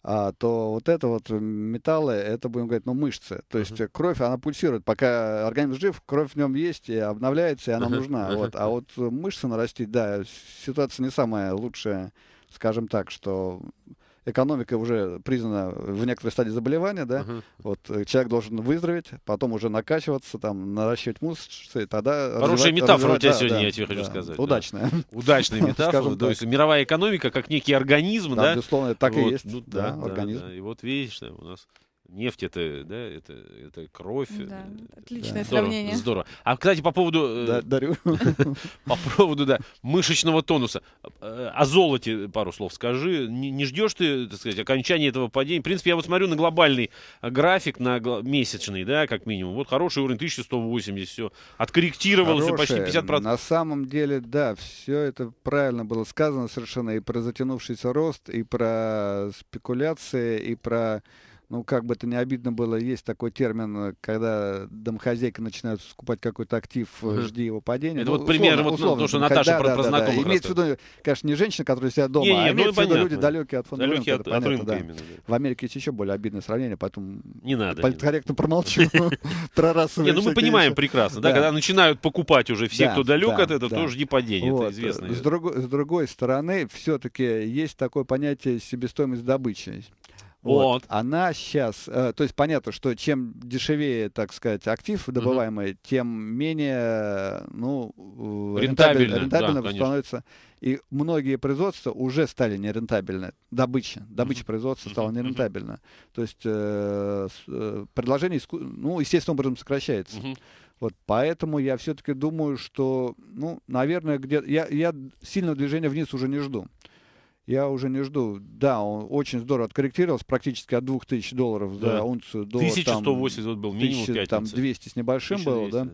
а, то вот это вот металлы, это, будем говорить, ну, мышцы. То есть uh-huh. кровь, она пульсирует. Пока организм жив, кровь в нем есть, и обновляется, и она нужна. Uh-huh. Вот. А вот мышцы нарастить, да, ситуация не самая лучшая, скажем так, что экономика уже признана в некоторой стадии заболевания, да, uh-huh. вот э, человек должен выздороветь, потом уже накачиваться, там, наращивать мышцы, тогда... Хорошая метафора у тебя да, сегодня, да, я тебе хочу да, сказать. Удачная. Да. Удачная метафора, то есть мировая экономика как некий организм, да? Безусловно, так и есть, ну да, организм. И вот видишь, у нас Нефть это, да, это, это кровь. Э, да, отличное да. сравнение. Здорово. А, кстати, по поводу... Э, да, дарю. По поводу, да, мышечного тонуса. Э, о золоте пару слов скажи. Не, ждешь ты, так сказать, окончания этого падения? В принципе, я вот смотрю на глобальный график, на месячный, да, как минимум. Вот хороший уровень 1180, все. откорректировалось почти 50%. На самом деле, да, все это правильно было сказано совершенно. И про затянувшийся рост, и про спекуляции, и про ну, как бы это ни обидно было, есть такой термин, э, когда домохозяйка начинает скупать какой-то актив, угу. жди его падения. Это ну, вот пример, условно, вот ну, условно, то, что Наташа да, про, да, про Да, да. Имеется в виду, конечно, не женщина, которая себя дома, не, не, а имеется в виду люди далекие от фонда далекие рынка. От, понятно, от рынка да. именно, да. В Америке есть еще более обидное сравнение, поэтому не надо, политкорректно не промолчу про расовые Ну, мы понимаем прекрасно, да, когда начинают покупать уже все, кто далек от этого, то жди падение, это известно. С другой стороны, все-таки есть такое понятие себестоимость добычи. Вот. вот. Она сейчас, э, то есть понятно, что чем дешевее, так сказать, актив добываемый, угу. тем менее, ну, э, рентабельно, рентабельно да, становится. И многие производства уже стали нерентабельны. Добыча, добыча угу. производства стала нерентабельна. Угу. То есть э, э, предложение, ну, естественным образом сокращается. Угу. Вот поэтому я все-таки думаю, что, ну, наверное, где я, я сильного движения вниз уже не жду я уже не жду. Да, он очень здорово откорректировался, практически от 2000 долларов да. за унцию до... 1180 там, вот был минимум 1000, Там 200 с небольшим 1200. было, да?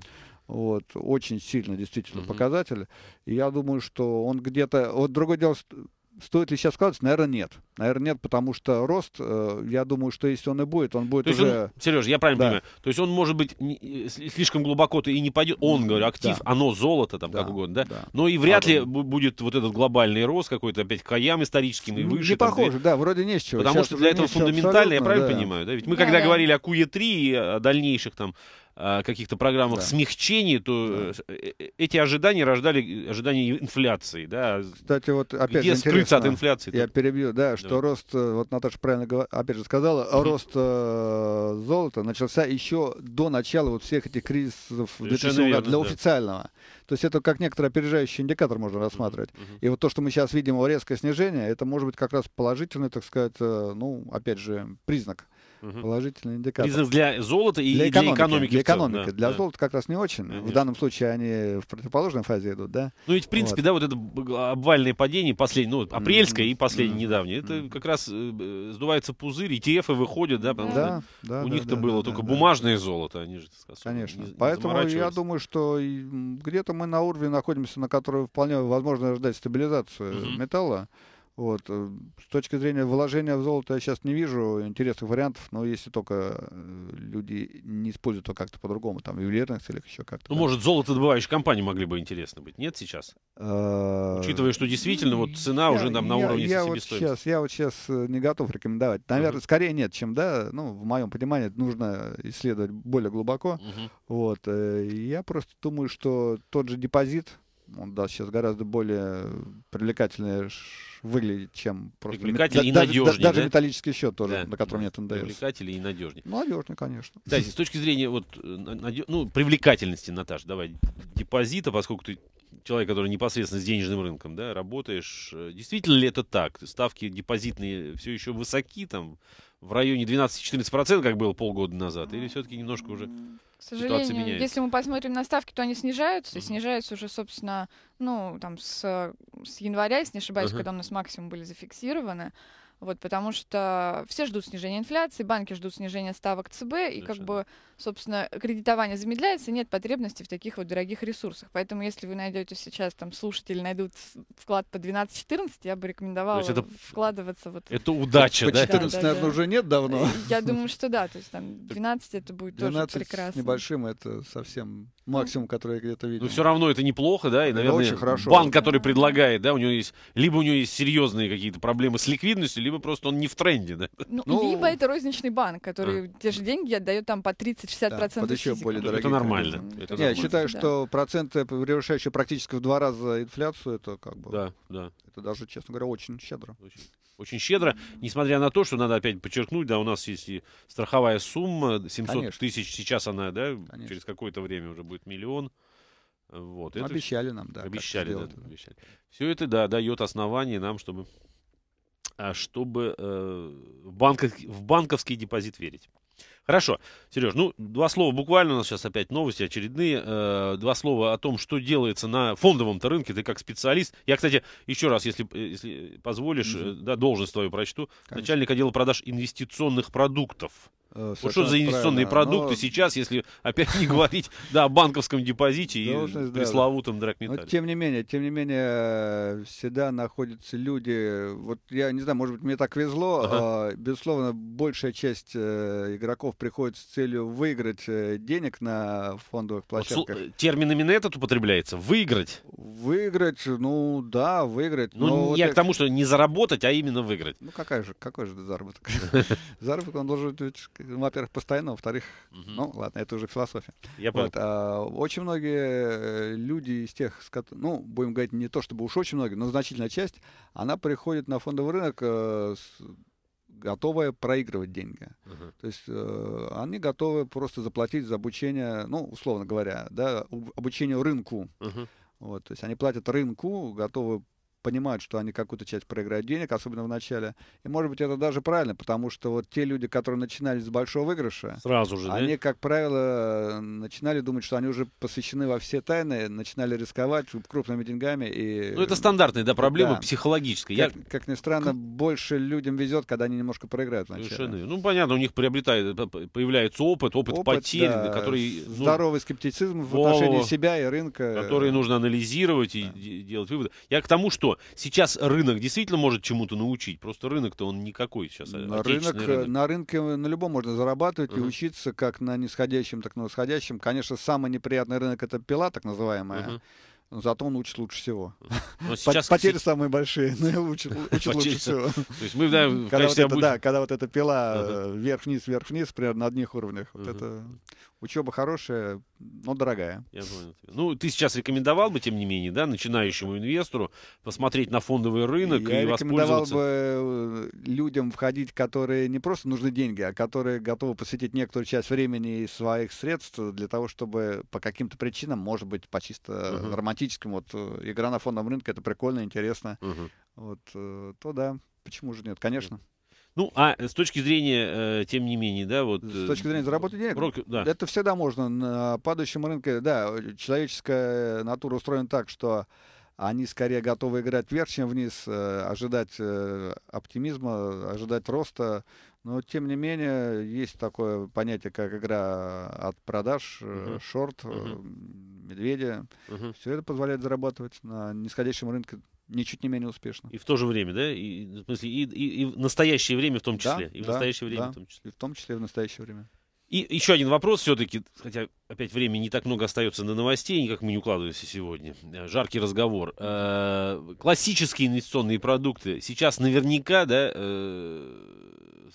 Вот, очень сильно действительно угу. показатель. И я думаю, что он где-то... Вот другое дело, Стоит ли сейчас сказать, Наверное, нет. Наверное, нет, потому что рост, э, я думаю, что если он и будет, он будет То уже... Он, Сереж, я правильно да. понимаю. То есть он, может быть, не, э, слишком глубоко-то и не пойдет. Он, говорю, актив, да. оно а золото, там, да. как угодно, да? да? Но и вряд а, ли да. будет вот этот глобальный рост какой-то, опять, каям историческим и выше. Не там, похоже, да, вроде нечего Потому сейчас что для этого фундаментально, я правильно да. понимаю, да? Ведь мы, да, когда да. говорили о КУЕ-3 и о дальнейших там Э, каких-то программах да. смягчений, то да. Э, э, эти ожидания рождали ожидания инфляции. Да? Кстати, вот опять Где скрыться от инфляции? Я тут? перебью, да, что Давай. рост, вот Наташа правильно опять же сказала, угу. рост э, золота начался еще до начала вот всех этих кризисов верно, для да. официального. То есть это как некоторый опережающий индикатор можно рассматривать. Uh -huh. И вот то, что мы сейчас видим резкое снижение, это может быть как раз положительный, так сказать, ну, опять же, признак угу. положительный индикатор. Признак для золота и для экономики. Для экономики, для, экономики. Да, для да. золота как раз не очень. Конечно. В данном случае они в противоположной фазе идут, да? Ну ведь, в принципе, вот. да, вот это обвальное падение, последнее, ну, апрельское mm-hmm. и последнее mm-hmm. недавнее, это mm-hmm. как раз э, сдувается пузырь, ETF выходят, да, потому да, что да, у да, них-то да, было да, только да, бумажное да. золото, они же, так сказать, Конечно. Не, Поэтому не я думаю, что где-то мы на уровне находимся, на который вполне возможно ждать стабилизацию mm-hmm. металла. Вот. Э, с точки зрения вложения в золото я сейчас не вижу интересных вариантов, но если только э, люди не используют его как-то по-другому, там, в ювелирных целях еще как-то. Ну, да. может, золото добывающие компании могли бы интересно быть, нет сейчас? Э, Учитывая, что действительно вот цена уже там на уровне я вот сейчас, Я вот сейчас не готов рекомендовать. Наверное, скорее нет, чем да. Ну, в моем понимании нужно исследовать более глубоко. Вот. Я просто думаю, что тот же депозит, он да, сейчас гораздо более привлекательный выглядит, чем просто... Привлекательный мет... и даже, надежнее, даже металлический счет тоже, да, на котором да. нет НДС. Привлекательный и надежнее. Надежный, конечно. Да, с точки зрения вот, э, надеж... ну, привлекательности, Наташа, давай, депозита, поскольку ты человек, который непосредственно с денежным рынком да, работаешь, э, действительно ли это так? Ставки депозитные все еще высоки там в районе 12-14%, как было полгода назад, или все-таки немножко уже К сожалению, если мы посмотрим на ставки, то они снижаются, mm снижаются уже, собственно, ну, там, с, с января, если не ошибаюсь, uh когда у нас максимум были зафиксированы. Вот, потому что все ждут снижения инфляции, банки ждут снижения ставок ЦБ, и Совершенно. как бы, собственно, кредитование замедляется, нет потребности в таких вот дорогих ресурсах. Поэтому, если вы найдете сейчас, там, слушатели найдут вклад по 12-14, я бы рекомендовала это, вкладываться. Вот... Это удача, да? 14, да, наверное, да. уже нет давно. Э, я думаю, что да, то есть там 12 это будет 12 тоже прекрасно. небольшим, это совсем максимум, который я где-то видел. Но все равно это неплохо, да, и, это наверное, очень хорошо. банк, который предлагает, да, у него есть, либо у него есть серьезные какие-то проблемы с ликвидностью, либо просто он не в тренде, да. Ну, ну либо это розничный банк, который а. те же деньги отдает там по 30-60% да, процентов. еще более дорогие. Это нормально. Это я нормально. считаю, да. что проценты, превышающие практически в два раза инфляцию, это как бы... Да, да. Это даже, честно говоря, очень щедро. Очень очень щедро, несмотря на то, что надо опять подчеркнуть, да, у нас есть и страховая сумма, 700 Конечно. тысяч сейчас она, да, Конечно. через какое-то время уже будет будет миллион. Вот, это обещали нам, да. Обещали, да, сделать, да, обещали. Все это, да, дает основание нам, чтобы, а, чтобы э, в, банков, в банковский депозит верить. Хорошо, Сереж, ну, два слова буквально, у нас сейчас опять новости очередные, э, два слова о том, что делается на фондовом-то рынке, ты как специалист. Я, кстати, еще раз, если, э, если позволишь, mm-hmm. да, должность твою прочту. Конечно. Начальник отдела продаж инвестиционных продуктов Э, вот что за инвестиционные продукты но... сейчас, если опять не говорить да, о банковском депозите и да, пресловутом драгметалле? тем не менее, тем не менее, э, всегда находятся люди, вот я не знаю, может быть, мне так везло, ага. Э, безусловно, большая часть игроков приходит с целью выиграть денег на фондовых площадках. Вот, термин именно этот употребляется? Выиграть? Выиграть, ну да, выиграть. Ну, но я вот к тому, что не заработать, а именно выиграть. Ну, какая же, какой же заработок? Заработок он должен быть ну, во-первых, постоянно, во-вторых, угу. ну ладно, это уже философия. Я понял. Вот, а, очень многие э, люди из тех, ну, будем говорить, не то чтобы уж очень многие, но значительная часть, она приходит на фондовый рынок э, с, готовая проигрывать деньги. uh То есть э, они готовы просто заплатить за обучение, ну, условно говоря, да, обучение рынку. uh Вот, то есть они платят рынку, готовы понимают, что они какую-то часть проиграют денег, особенно в начале. И, может быть, это даже правильно, потому что вот те люди, которые начинали с большого выигрыша, сразу же, они, да? как правило, начинали думать, что они уже посвящены во все тайны, начинали рисковать крупными деньгами. И... Ну, это стандартная да, проблема да. психологическая. Как, Я... как ни странно, как... больше людям везет, когда они немножко проиграют вначале. Совершенно. Ну, понятно, у них приобретает, появляется опыт, опыт, опыт потерь, да. который... Ну... Здоровый скептицизм в О отношении себя и рынка. Который нужно анализировать и делать выводы. Я к тому, что сейчас рынок действительно может чему-то научить. Просто рынок-то он никакой сейчас. А на, рынок, рынок. на рынке на любом можно зарабатывать uh-huh. и учиться как на нисходящем, так и на восходящем. Конечно, самый неприятный рынок это пила, так называемая. Uh-huh. зато он учит лучше всего. Но сейчас, Потери самые большие, но учит, учит лучше всего. То есть мы, да, когда, вот это, да, когда вот эта пила э, вверх-вниз, вверх-вниз, примерно на одних уровнях. Вот это Учеба хорошая, но дорогая. Я понял. Ну, ты сейчас рекомендовал бы, тем не менее, да, начинающему инвестору посмотреть на фондовый рынок Я и рекомендовал бы э, людям входить, которые не просто нужны деньги, а которые готовы посвятить некоторую часть времени и своих средств для того, чтобы по каким-то причинам, может быть, по чисто uh-huh. романтическим, вот э, игра на фондовом рынке, это прикольно, интересно, uh-huh. вот, э, то да, почему же нет, конечно. Ну, а э, с точки зрения, э, тем не менее, да, вот... С э, точки зрения заработать денег, рок, да. это всегда можно. На падающем рынке, да, человеческая э, натура устроена так, что они скорее готовы играть вверх, чем вниз, э, ожидать э, оптимизма, ожидать роста. Но, тем не менее, есть такое понятие, как игра от продаж, uh-huh. шорт, uh медведя. uh Все это позволяет зарабатывать на нисходящем рынке Ничуть не менее успешно. И в то же время, да? И, в смысле, и, и, и в настоящее время в том числе. Да, и в да, настоящее время да, в том числе. И в том числе в настоящее время. И еще один вопрос все-таки, хотя опять времени не так много остается на новостей, никак мы не укладываемся сегодня. Э, жаркий разговор. Э, классические инвестиционные продукты сейчас наверняка, да, э,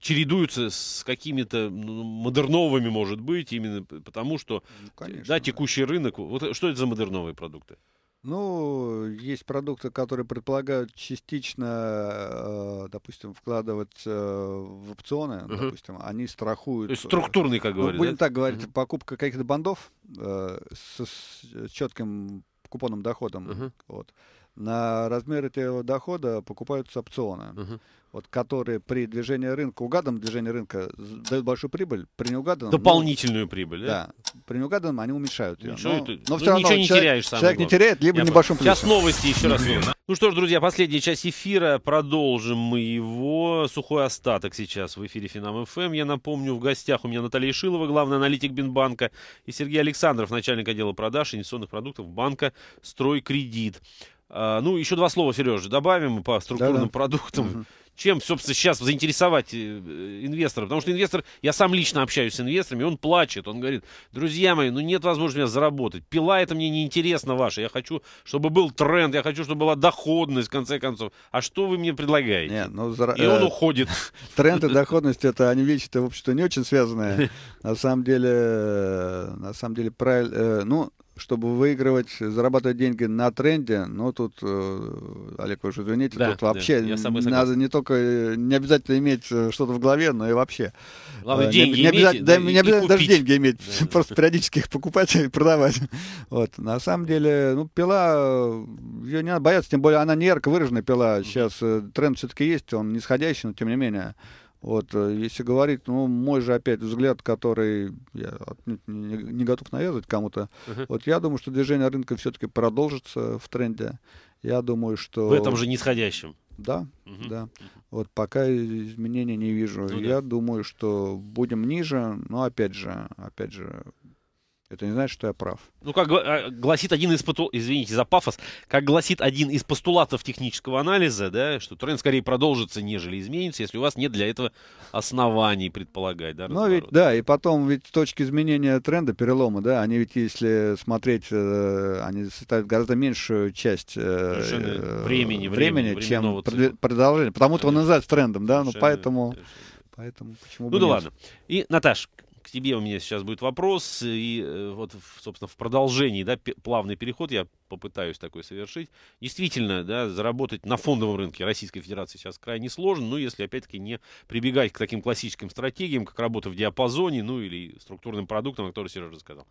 чередуются с какими-то ну, модерновыми, может быть, именно потому что ну, конечно, да, текущий да. рынок. Вот что это за модерновые продукты? Ну, есть продукты, которые предполагают частично, э, допустим, вкладывать э, в опционы, Uh -huh. допустим, они страхуют. То есть структурный, как ну, говорится. Будем да? так говорить, Uh -huh. покупка каких-то бандов э, с, с четким купонным доходом. Uh -huh. Вот на размер этого дохода покупаются опционы, угу. вот, которые при движении рынка, угаданном движении рынка дают большую прибыль, при неугаданном... Дополнительную ну, прибыль, да? Да. При неугаданном они уменьшают ее. Ничего, но, но все ну, равно ничего не человек, теряешь. Человек главное. не теряет, либо Я небольшим плюсом. Сейчас новости еще раз. Ну что ж, друзья, последняя часть эфира. Продолжим мы его. Сухой остаток сейчас в эфире Финам ФМ. Я напомню, в гостях у меня Наталья Шилова, главный аналитик Бинбанка, и Сергей Александров, начальник отдела продаж инвестиционных продуктов банка «Стройкредит». А, ну, еще два слова, Сережа, добавим по структурным Да-да. продуктам. Угу. Чем, собственно, сейчас заинтересовать э, инвестора? Потому что инвестор, я сам лично общаюсь с инвесторами, он плачет, он говорит, друзья мои, ну нет возможности меня заработать. Пила это мне неинтересно ваша, я хочу, чтобы был тренд, я хочу, чтобы была доходность, в конце концов. А что вы мне предлагаете? Нет, ну, зара... И он э, уходит. Тренд и доходность, это они вещи, в общем-то, не очень связаны, На самом деле, э, на самом деле, правильно, ну, чтобы выигрывать, зарабатывать деньги на тренде, но тут, э, Олег, уж извините, да, тут вообще да, надо не только э, не обязательно иметь э, что-то в голове, но и вообще. Главное, деньги не, не иметь, да, не обязательно даже деньги иметь, да, просто да. периодически их покупать и продавать. Вот. На самом деле, ну, пила, ее не надо бояться, тем более она не ярко выраженная пила. Сейчас тренд все-таки есть, он нисходящий, но тем не менее. Вот, э, если говорить, ну, мой же опять взгляд, который я ну, не, не готов навязывать кому-то, uh-huh. вот я думаю, что движение рынка все-таки продолжится в тренде. Я думаю, что... В этом же нисходящем. Да, угу. да. Вот пока изменения не вижу. Ну, Я да. думаю, что будем ниже, но опять же, опять же, это не значит, что я прав. Ну, как а, гласит один из постулатов, извините за пафос, как гласит один из постулатов технического анализа, да, что тренд скорее продолжится, нежели изменится, если у вас нет для этого оснований предполагать. Да, Но ведь, да, и потом ведь точки изменения тренда, перелома, да, они ведь, если смотреть, э, они составят гораздо меньшую часть э, э времени, времени, времени, чем пред, продолжение. Потому-то он называется трендом, да, ну поэтому... Поэтому почему бы Ну да нет? ладно. И, Наташ, к тебе у меня сейчас будет вопрос, и э, вот, собственно, в продолжении, да, плавный переход я попытаюсь такой совершить. Действительно, да, заработать на фондовом рынке Российской Федерации сейчас крайне сложно, но ну, если, опять-таки, не прибегать к таким классическим стратегиям, как работа в диапазоне, ну, или структурным продуктам, о которых Сережа рассказал.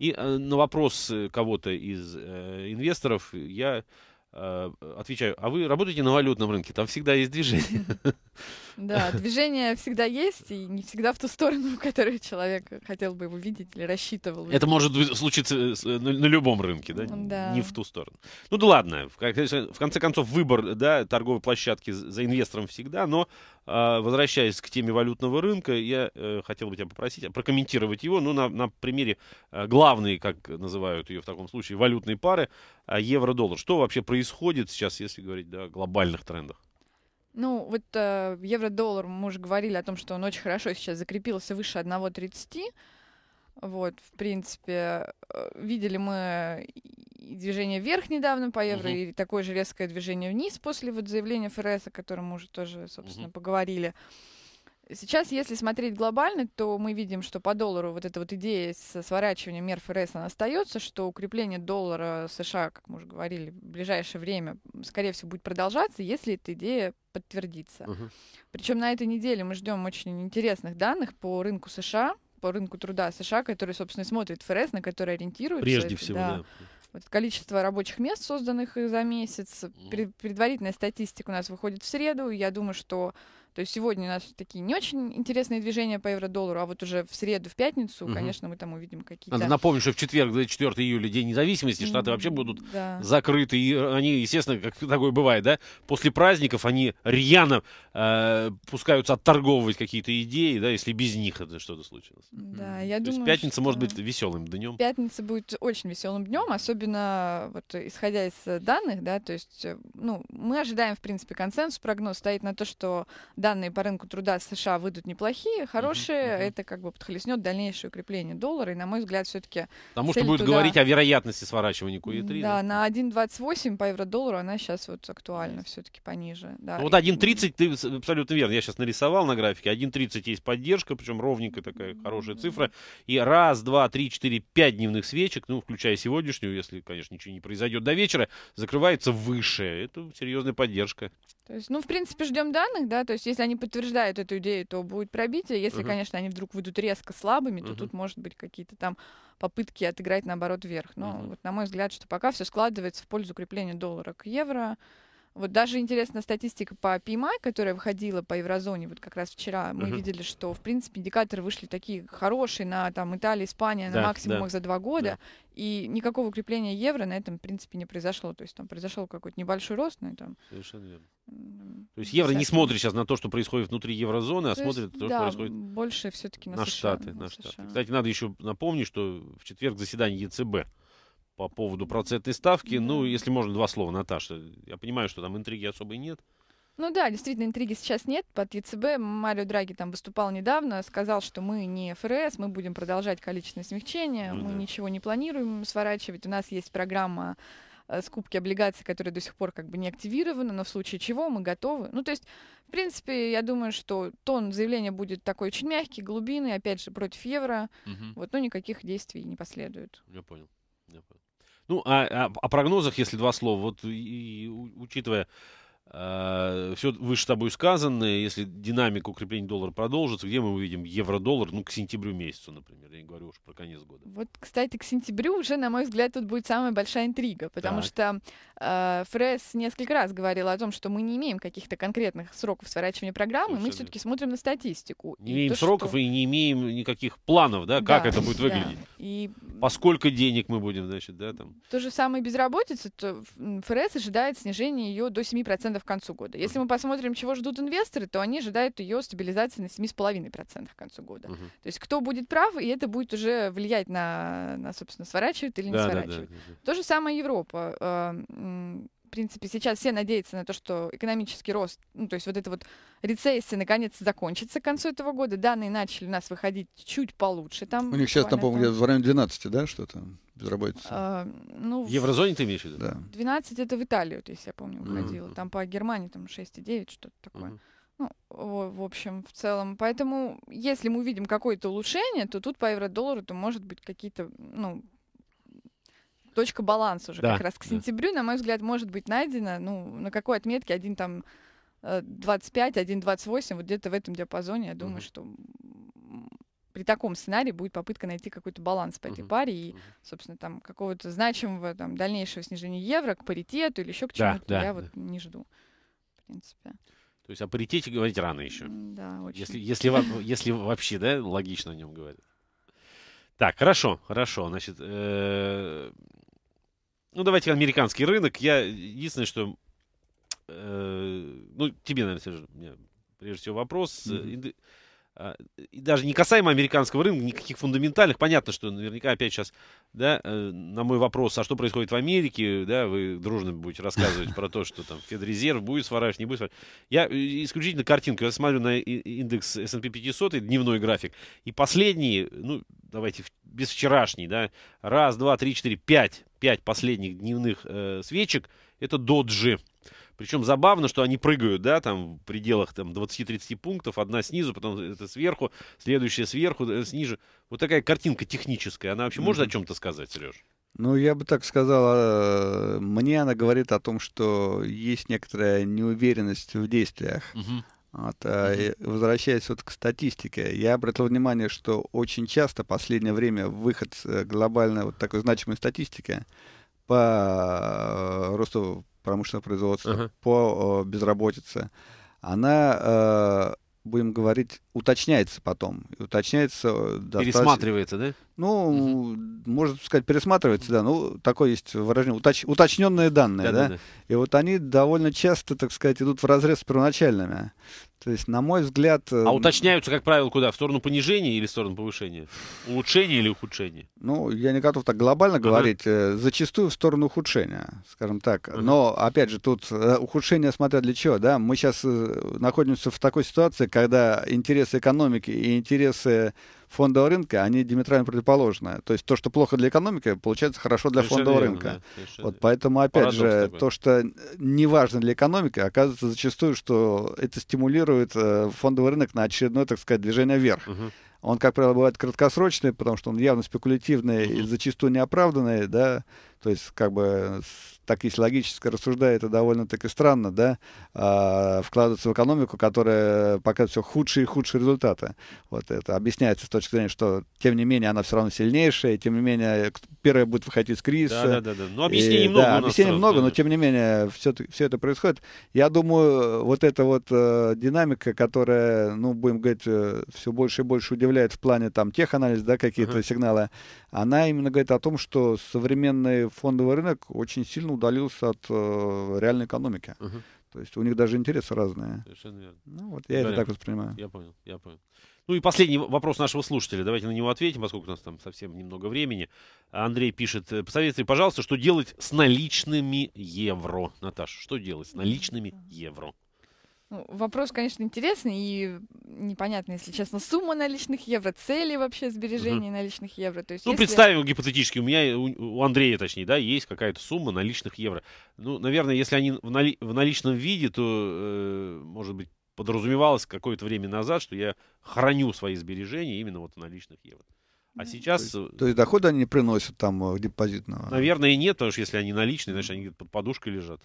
И э, на вопрос э, кого-то из э, инвесторов я э, отвечаю, а вы работаете на валютном рынке? Там всегда есть движение. Да, движение всегда есть, и не всегда в ту сторону, в которую человек хотел бы его видеть или рассчитывал. Это может случиться э, э, на, любом рынке, да? да? Не в ту сторону. Ну да ладно, в конце концов выбор да, торговой площадки за инвестором всегда, но а, возвращаясь к теме валютного рынка, я э, хотел бы тебя попросить а, прокомментировать его, ну на, на примере главной, как называют ее в таком случае, валютной пары евро-доллар. Что вообще происходит сейчас, если говорить о глобальных трендах? Ну, вот э, евро-доллар, мы уже говорили о том, что он очень хорошо сейчас закрепился выше 1,30. Вот, в принципе, э, видели мы движение вверх недавно по евро, угу. и такое же резкое движение вниз после вот заявления ФРС, о котором мы уже тоже, собственно, угу. поговорили. Сейчас, если смотреть глобально, то мы видим, что по доллару вот эта вот идея со сворачиванием мер ФРС, она остается, что укрепление доллара США, как мы уже говорили, в ближайшее время, скорее всего, будет продолжаться, если эта идея подтвердится. Угу. Причем на этой неделе мы ждем очень интересных данных по рынку США, по рынку труда США, который, собственно, смотрит ФРС, на который ориентируется. Прежде всего, да. да. Вот количество рабочих мест, созданных за месяц. Пред, предварительная статистика у нас выходит в среду. Я думаю, что то есть сегодня у нас такие не очень интересные движения по евро-доллару, а вот уже в среду, в пятницу, угу. конечно, мы там увидим какие-то... Надо напомнить, что в четверг, 4 июля, День независимости, Штаты вообще будут да. закрыты. И они, естественно, как такое бывает, да, после праздников они рьяно э, пускаются отторговывать какие-то идеи, да, если без них это что-то случилось. Да, я То думаю, есть пятница что... может быть веселым днем. Пятница будет очень веселым днем, особенно вот исходя из данных, да, то есть, э, ну, мы ожидаем, в принципе, консенсус, прогноз стоит на то, что данные по рынку труда США выйдут неплохие, хорошие, uh-huh, это как бы подхлестнет дальнейшее укрепление доллара. И, на мой взгляд, все-таки... Потому что будет туда... говорить о вероятности сворачивания QE3. Да, да? на 1,28 по евро-доллару она сейчас вот актуальна все-таки пониже. Да. Ну, вот 1,30, ты абсолютно верно, я сейчас нарисовал на графике. 1,30 есть поддержка, причем ровненькая такая хорошая цифра. И раз, два, три, четыре, пять дневных свечек, ну, включая сегодняшнюю, если, конечно, ничего не произойдет до вечера, закрывается выше. Это серьезная поддержка. То есть, ну, в принципе, ждем данных, да, то есть если они подтверждают эту идею, то будет пробитие. Если, угу. конечно, они вдруг выйдут резко слабыми, то угу. тут может быть какие-то там попытки отыграть наоборот вверх. Но угу. вот на мой взгляд, что пока все складывается в пользу укрепления доллара к евро. Вот даже интересна статистика по PMI, которая выходила по еврозоне, вот как раз вчера мы угу. видели, что, в принципе, индикаторы вышли такие хорошие на там, Италии, Испания, да, на максимумах да. за два года, да. и никакого укрепления евро на этом, в принципе, не произошло. То есть там произошел какой-то небольшой рост, но там... Совершенно верно. То есть евро не смотрит сейчас на то, что происходит внутри еврозоны, а смотрит на то, да, что происходит больше все-таки на, на США, На Штаты. Кстати, надо еще напомнить, что в четверг заседание ЕЦБ по поводу процентной ставки. Ну, если можно, два слова, Наташа. Я понимаю, что там интриги особой нет. Ну да, действительно, интриги сейчас нет. Под ЕЦБ Марио Драги там выступал недавно, сказал, что мы не ФРС, мы будем продолжать количественное смягчение, ну, мы да. ничего не планируем сворачивать. У нас есть программа э, скупки облигаций, которые до сих пор как бы не активированы, но в случае чего мы готовы. Ну, то есть, в принципе, я думаю, что тон заявления будет такой очень мягкий, глубинный, опять же, против евро. Угу. Вот, но ну, никаких действий не последует. Я понял. Ну, а, а, о прогнозах, если два слова, вот и, и учитывая э, все выше тобой сказанное, если динамика укрепления доллара продолжится, где мы увидим евро-доллар, ну, к сентябрю месяцу, например, я не говорю уж про конец года. Вот, кстати, к сентябрю уже, на мой взгляд, тут будет самая большая интрига, потому так. что Э, ФРС несколько раз говорила о том, что мы не имеем каких-то конкретных сроков сворачивания программы, Слушай, мы ну все-таки смотрим на статистику. Не имеем то, сроков что... и не имеем никаких планов, да, как да, это будет выглядеть. Да. И... Поскольку денег мы будем, значит, да, там. То же самое безработица, то ФРС ожидает снижение ее до 7% к концу года. Если мы посмотрим, чего ждут инвесторы, то они ожидают ее стабилизации на 7,5% к концу года. Угу. То есть кто будет прав, и это будет уже влиять на, на собственно, сворачивают или не да, сворачивают. Да, да, да, да. То же самое Европа э, в принципе, сейчас все надеются на то, что экономический рост, ну, то есть вот эта вот рецессия наконец закончится к концу этого года. Данные начали у нас выходить чуть получше. Там У них сейчас, там, по-моему, где в районе 12, да, что-то? безработица? А, ну, в еврозоне ты имеешь в виду? Да. 12 это в Италию, вот, если я помню, уходила. Mm-hmm. Там по Германии там 6,9, что-то такое. Mm-hmm. Ну, в общем, в целом. Поэтому, если мы увидим какое-то улучшение, то тут по евро-доллару то может быть какие-то, ну, точка баланса уже да, как раз к сентябрю, да. на мой взгляд, может быть найдена, ну, на какой отметке один там 25, э, один 28, вот где-то в этом диапазоне, я думаю, угу. что при таком сценарии будет попытка найти какой-то баланс по этой uh паре и, собственно, там какого-то значимого там дальнейшего снижения евро к паритету или еще к чему-то да, да, я да. вот не жду, в принципе. То есть о паритете говорить рано еще. Да, очень. Если, если, если вообще, да, логично о нем говорить. Так, хорошо, хорошо. Значит, э, ну, давайте американский рынок. Я единственное, что... Э, ну, тебе, наверное, Сережа, прежде всего вопрос. Mm-hmm. А, даже не касаемо американского рынка, никаких фундаментальных, понятно, что наверняка опять сейчас, да, э, на мой вопрос, а что происходит в Америке, да, вы дружно будете рассказывать про то, что там Федрезерв будет сворачивать, не будет сворачивать. Я э, исключительно картинку, я смотрю на индекс S&P 500, дневной график, и последние, ну, давайте, без вчерашний, да, раз, два, три, четыре, пять, пять последних дневных э, свечек, это доджи. Причем забавно, что они прыгают, да, там в пределах там 20-30 пунктов, одна снизу, потом это сверху, следующая сверху, снизу. Э, вот такая картинка техническая. Она вообще mm-hmm. может о чем-то сказать, Сереж? Ну, я бы так сказал, а, мне она говорит о том, что есть некоторая неуверенность в действиях. Угу. Вот, а, возвращаясь вот к статистике, я обратил внимание, что очень часто в последнее время выход э, глобальной вот такой значимой статистики по э, росту промышленного производства, uh-huh. по безработице, она э, будем говорить, уточняется потом. Уточняется... Э, пересматривается, да? Ну, угу. можно сказать, пересматривается, да. Ну, такое есть выражение. Уточ... Уточненные данные, да, да? И вот они довольно часто, так сказать, идут в разрез с первоначальными. То есть, на мой взгляд... А эм, уточняются, как правило, куда? В сторону понижения или в сторону повышения? Улучшение или ухудшение? Ну, я не готов так глобально ага. говорить. Э, зачастую в сторону ухудшения, скажем так. Ага. Но, опять же, тут э, ухудшение, смотря для чего, да? Мы сейчас э, находимся в такой ситуации, когда интересы экономики и интересы фондового рынка, они диаметрально противоположные То есть то, что плохо для экономики, получается хорошо для совершенно фондового верно, рынка. Да, вот поэтому, опять же, такой. то, что не важно для экономики, оказывается зачастую, что это стимулирует э, фондовый рынок на очередное, так сказать, движение вверх. Угу. Он, как правило, бывает краткосрочный, потому что он явно спекулятивный угу. и зачастую неоправданный, да, то есть как бы так если логически рассуждая, это довольно-таки странно, да, а, вкладываться в экономику, которая пока все худшие и худшие результаты. Вот это объясняется с точки зрения, что тем не менее она все равно сильнейшая, и, тем не менее первая будет выходить из кризиса. Ну, да, да, да. да. Ну, объяснений и, много. Да, объяснений много, да. но тем не менее все, все это происходит. Я думаю, вот эта вот э, динамика, которая, ну, будем говорить, э, все больше и больше удивляет в плане там тех анализ, да, какие-то uh-huh. сигналы, она именно говорит о том, что современный фондовый рынок очень сильно удалился от э, реальной экономики. Угу. То есть у них даже интересы разные. Совершенно верно. Ну, вот я Понятно. это так воспринимаю. Я понял, я понял. Ну и последний вопрос нашего слушателя. Давайте на него ответим, поскольку у нас там совсем немного времени. Андрей пишет, э, посоветуй, пожалуйста, что делать с наличными евро. Наташа, что делать с наличными евро? Ну, вопрос, конечно, интересный и непонятно, если честно, сумма наличных евро, цели вообще сбережения угу. наличных евро. То есть, ну, если... представим гипотетически, у меня, у Андрея, точнее, да, есть какая-то сумма наличных евро. Ну, наверное, если они в, нали... в наличном виде, то, э, может быть, подразумевалось какое-то время назад, что я храню свои сбережения именно вот в наличных евро. А сейчас... То есть, э, то есть доходы они приносят там э, депозитного? Наверное, и нет, потому что если они наличные, значит, они под подушкой лежат.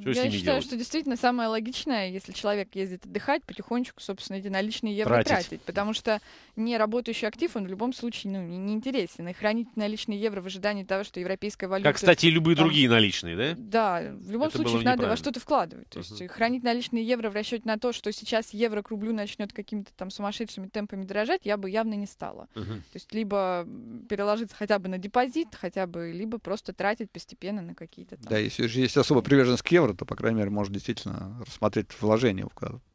Что Я считаю, делать? что действительно самое логичное, если человек ездит отдыхать, потихонечку, собственно, эти наличные евро тратить, тратить потому что не работающий актив, он в любом случае ну, не интересен. И хранить наличные евро в ожидании того, что европейская валюта... Как, кстати, и любые там, другие наличные, да? Да, в любом Это случае надо во что-то вкладывать. То uh-huh. есть хранить наличные евро в расчете на то, что сейчас евро к рублю начнет какими-то там сумасшедшими темпами дорожать, я бы явно не стала. Uh-huh. То есть либо переложиться хотя бы на депозит, хотя бы, либо просто тратить постепенно на какие-то там... Да, если же есть особо приверженность к евро, евро, то, по крайней мере, можно действительно рассмотреть вложение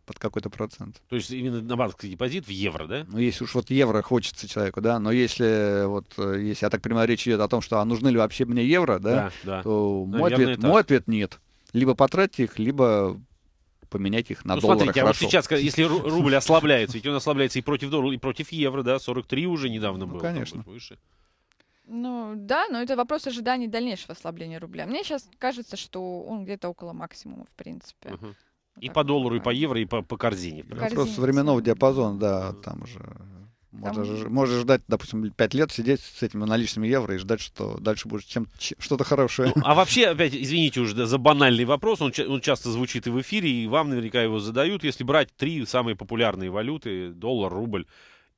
под какой-то процент. То есть именно на банковский депозит в евро, да? Ну, если уж вот евро хочется человеку, да, но если вот, э, если, я так понимаю, речь идет о том, что а нужны ли вообще мне евро, да, да, да. то Наверное, мой ответ, мой ответ нет. Либо потратить их, либо поменять их на ну, доллары. Смотрите, хорошо. а вот сейчас, если рубль ослабляется, ведь он ослабляется и против доллара, и против евро, да, 43 уже недавно ну, было. конечно. Там, выше. Ну да, но это вопрос ожиданий дальнейшего ослабления рубля. Мне сейчас кажется, что он где-то около максимума, в принципе. Угу. Вот и по доллару, понимаю. и по евро, и по, по корзине. Ну, корзине. Ну, просто временного диапазона, да, угу. там же. Можно, там... можно ждать, допустим, 5 лет, сидеть с этими наличными евро и ждать, что дальше будет чем, что-то хорошее. Ну, а вообще, опять, извините уже за банальный вопрос, он, он часто звучит и в эфире, и вам наверняка его задают. Если брать три самые популярные валюты, доллар, рубль,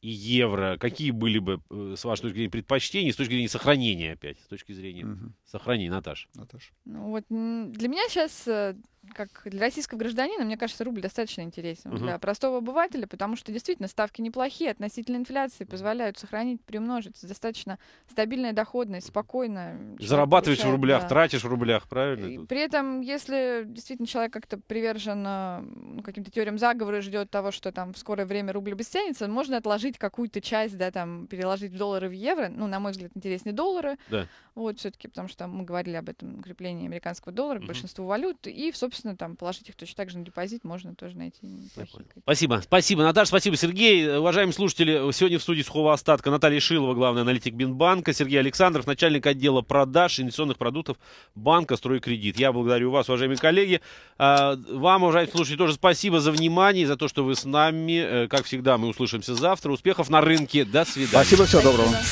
и евро, какие были бы, э, с вашей точки зрения, предпочтения, с точки зрения сохранения опять, с точки зрения... Угу. Сохрани, Наташ. Наташ. Ну, вот для меня сейчас, э, как для российского гражданина, мне кажется, рубль достаточно интересен угу. для простого обывателя, потому что действительно ставки неплохие относительно инфляции, позволяют сохранить, приумножить. Достаточно стабильная доходность, спокойно. Зарабатываешь получает, в рублях, да. тратишь в рублях, правильно? И при этом, если действительно человек как-то привержен э, каким-то теориям заговора и ждет того, что там в скорое время рубль обесценится, можно отложить какую-то часть, да, там, переложить в доллары, в евро. Ну, на мой взгляд, интереснее доллары. Да. Вот, все-таки, потому что там мы говорили об этом укреплении американского доллара к большинству валют, и, собственно, там положить их точно так же на депозит можно тоже найти Спасибо. Спасибо, Наташа, спасибо, Сергей. Уважаемые слушатели, сегодня в студии сухого остатка Наталья Шилова, главный аналитик Бинбанка, Сергей Александров, начальник отдела продаж инвестиционных продуктов банка «Стройкредит». Я благодарю вас, уважаемые коллеги. А, вам, уважаемые слушатели, тоже спасибо за внимание, за то, что вы с нами. Э, как всегда, мы услышимся завтра. Успехов на рынке. До свидания. Спасибо, всего доброго.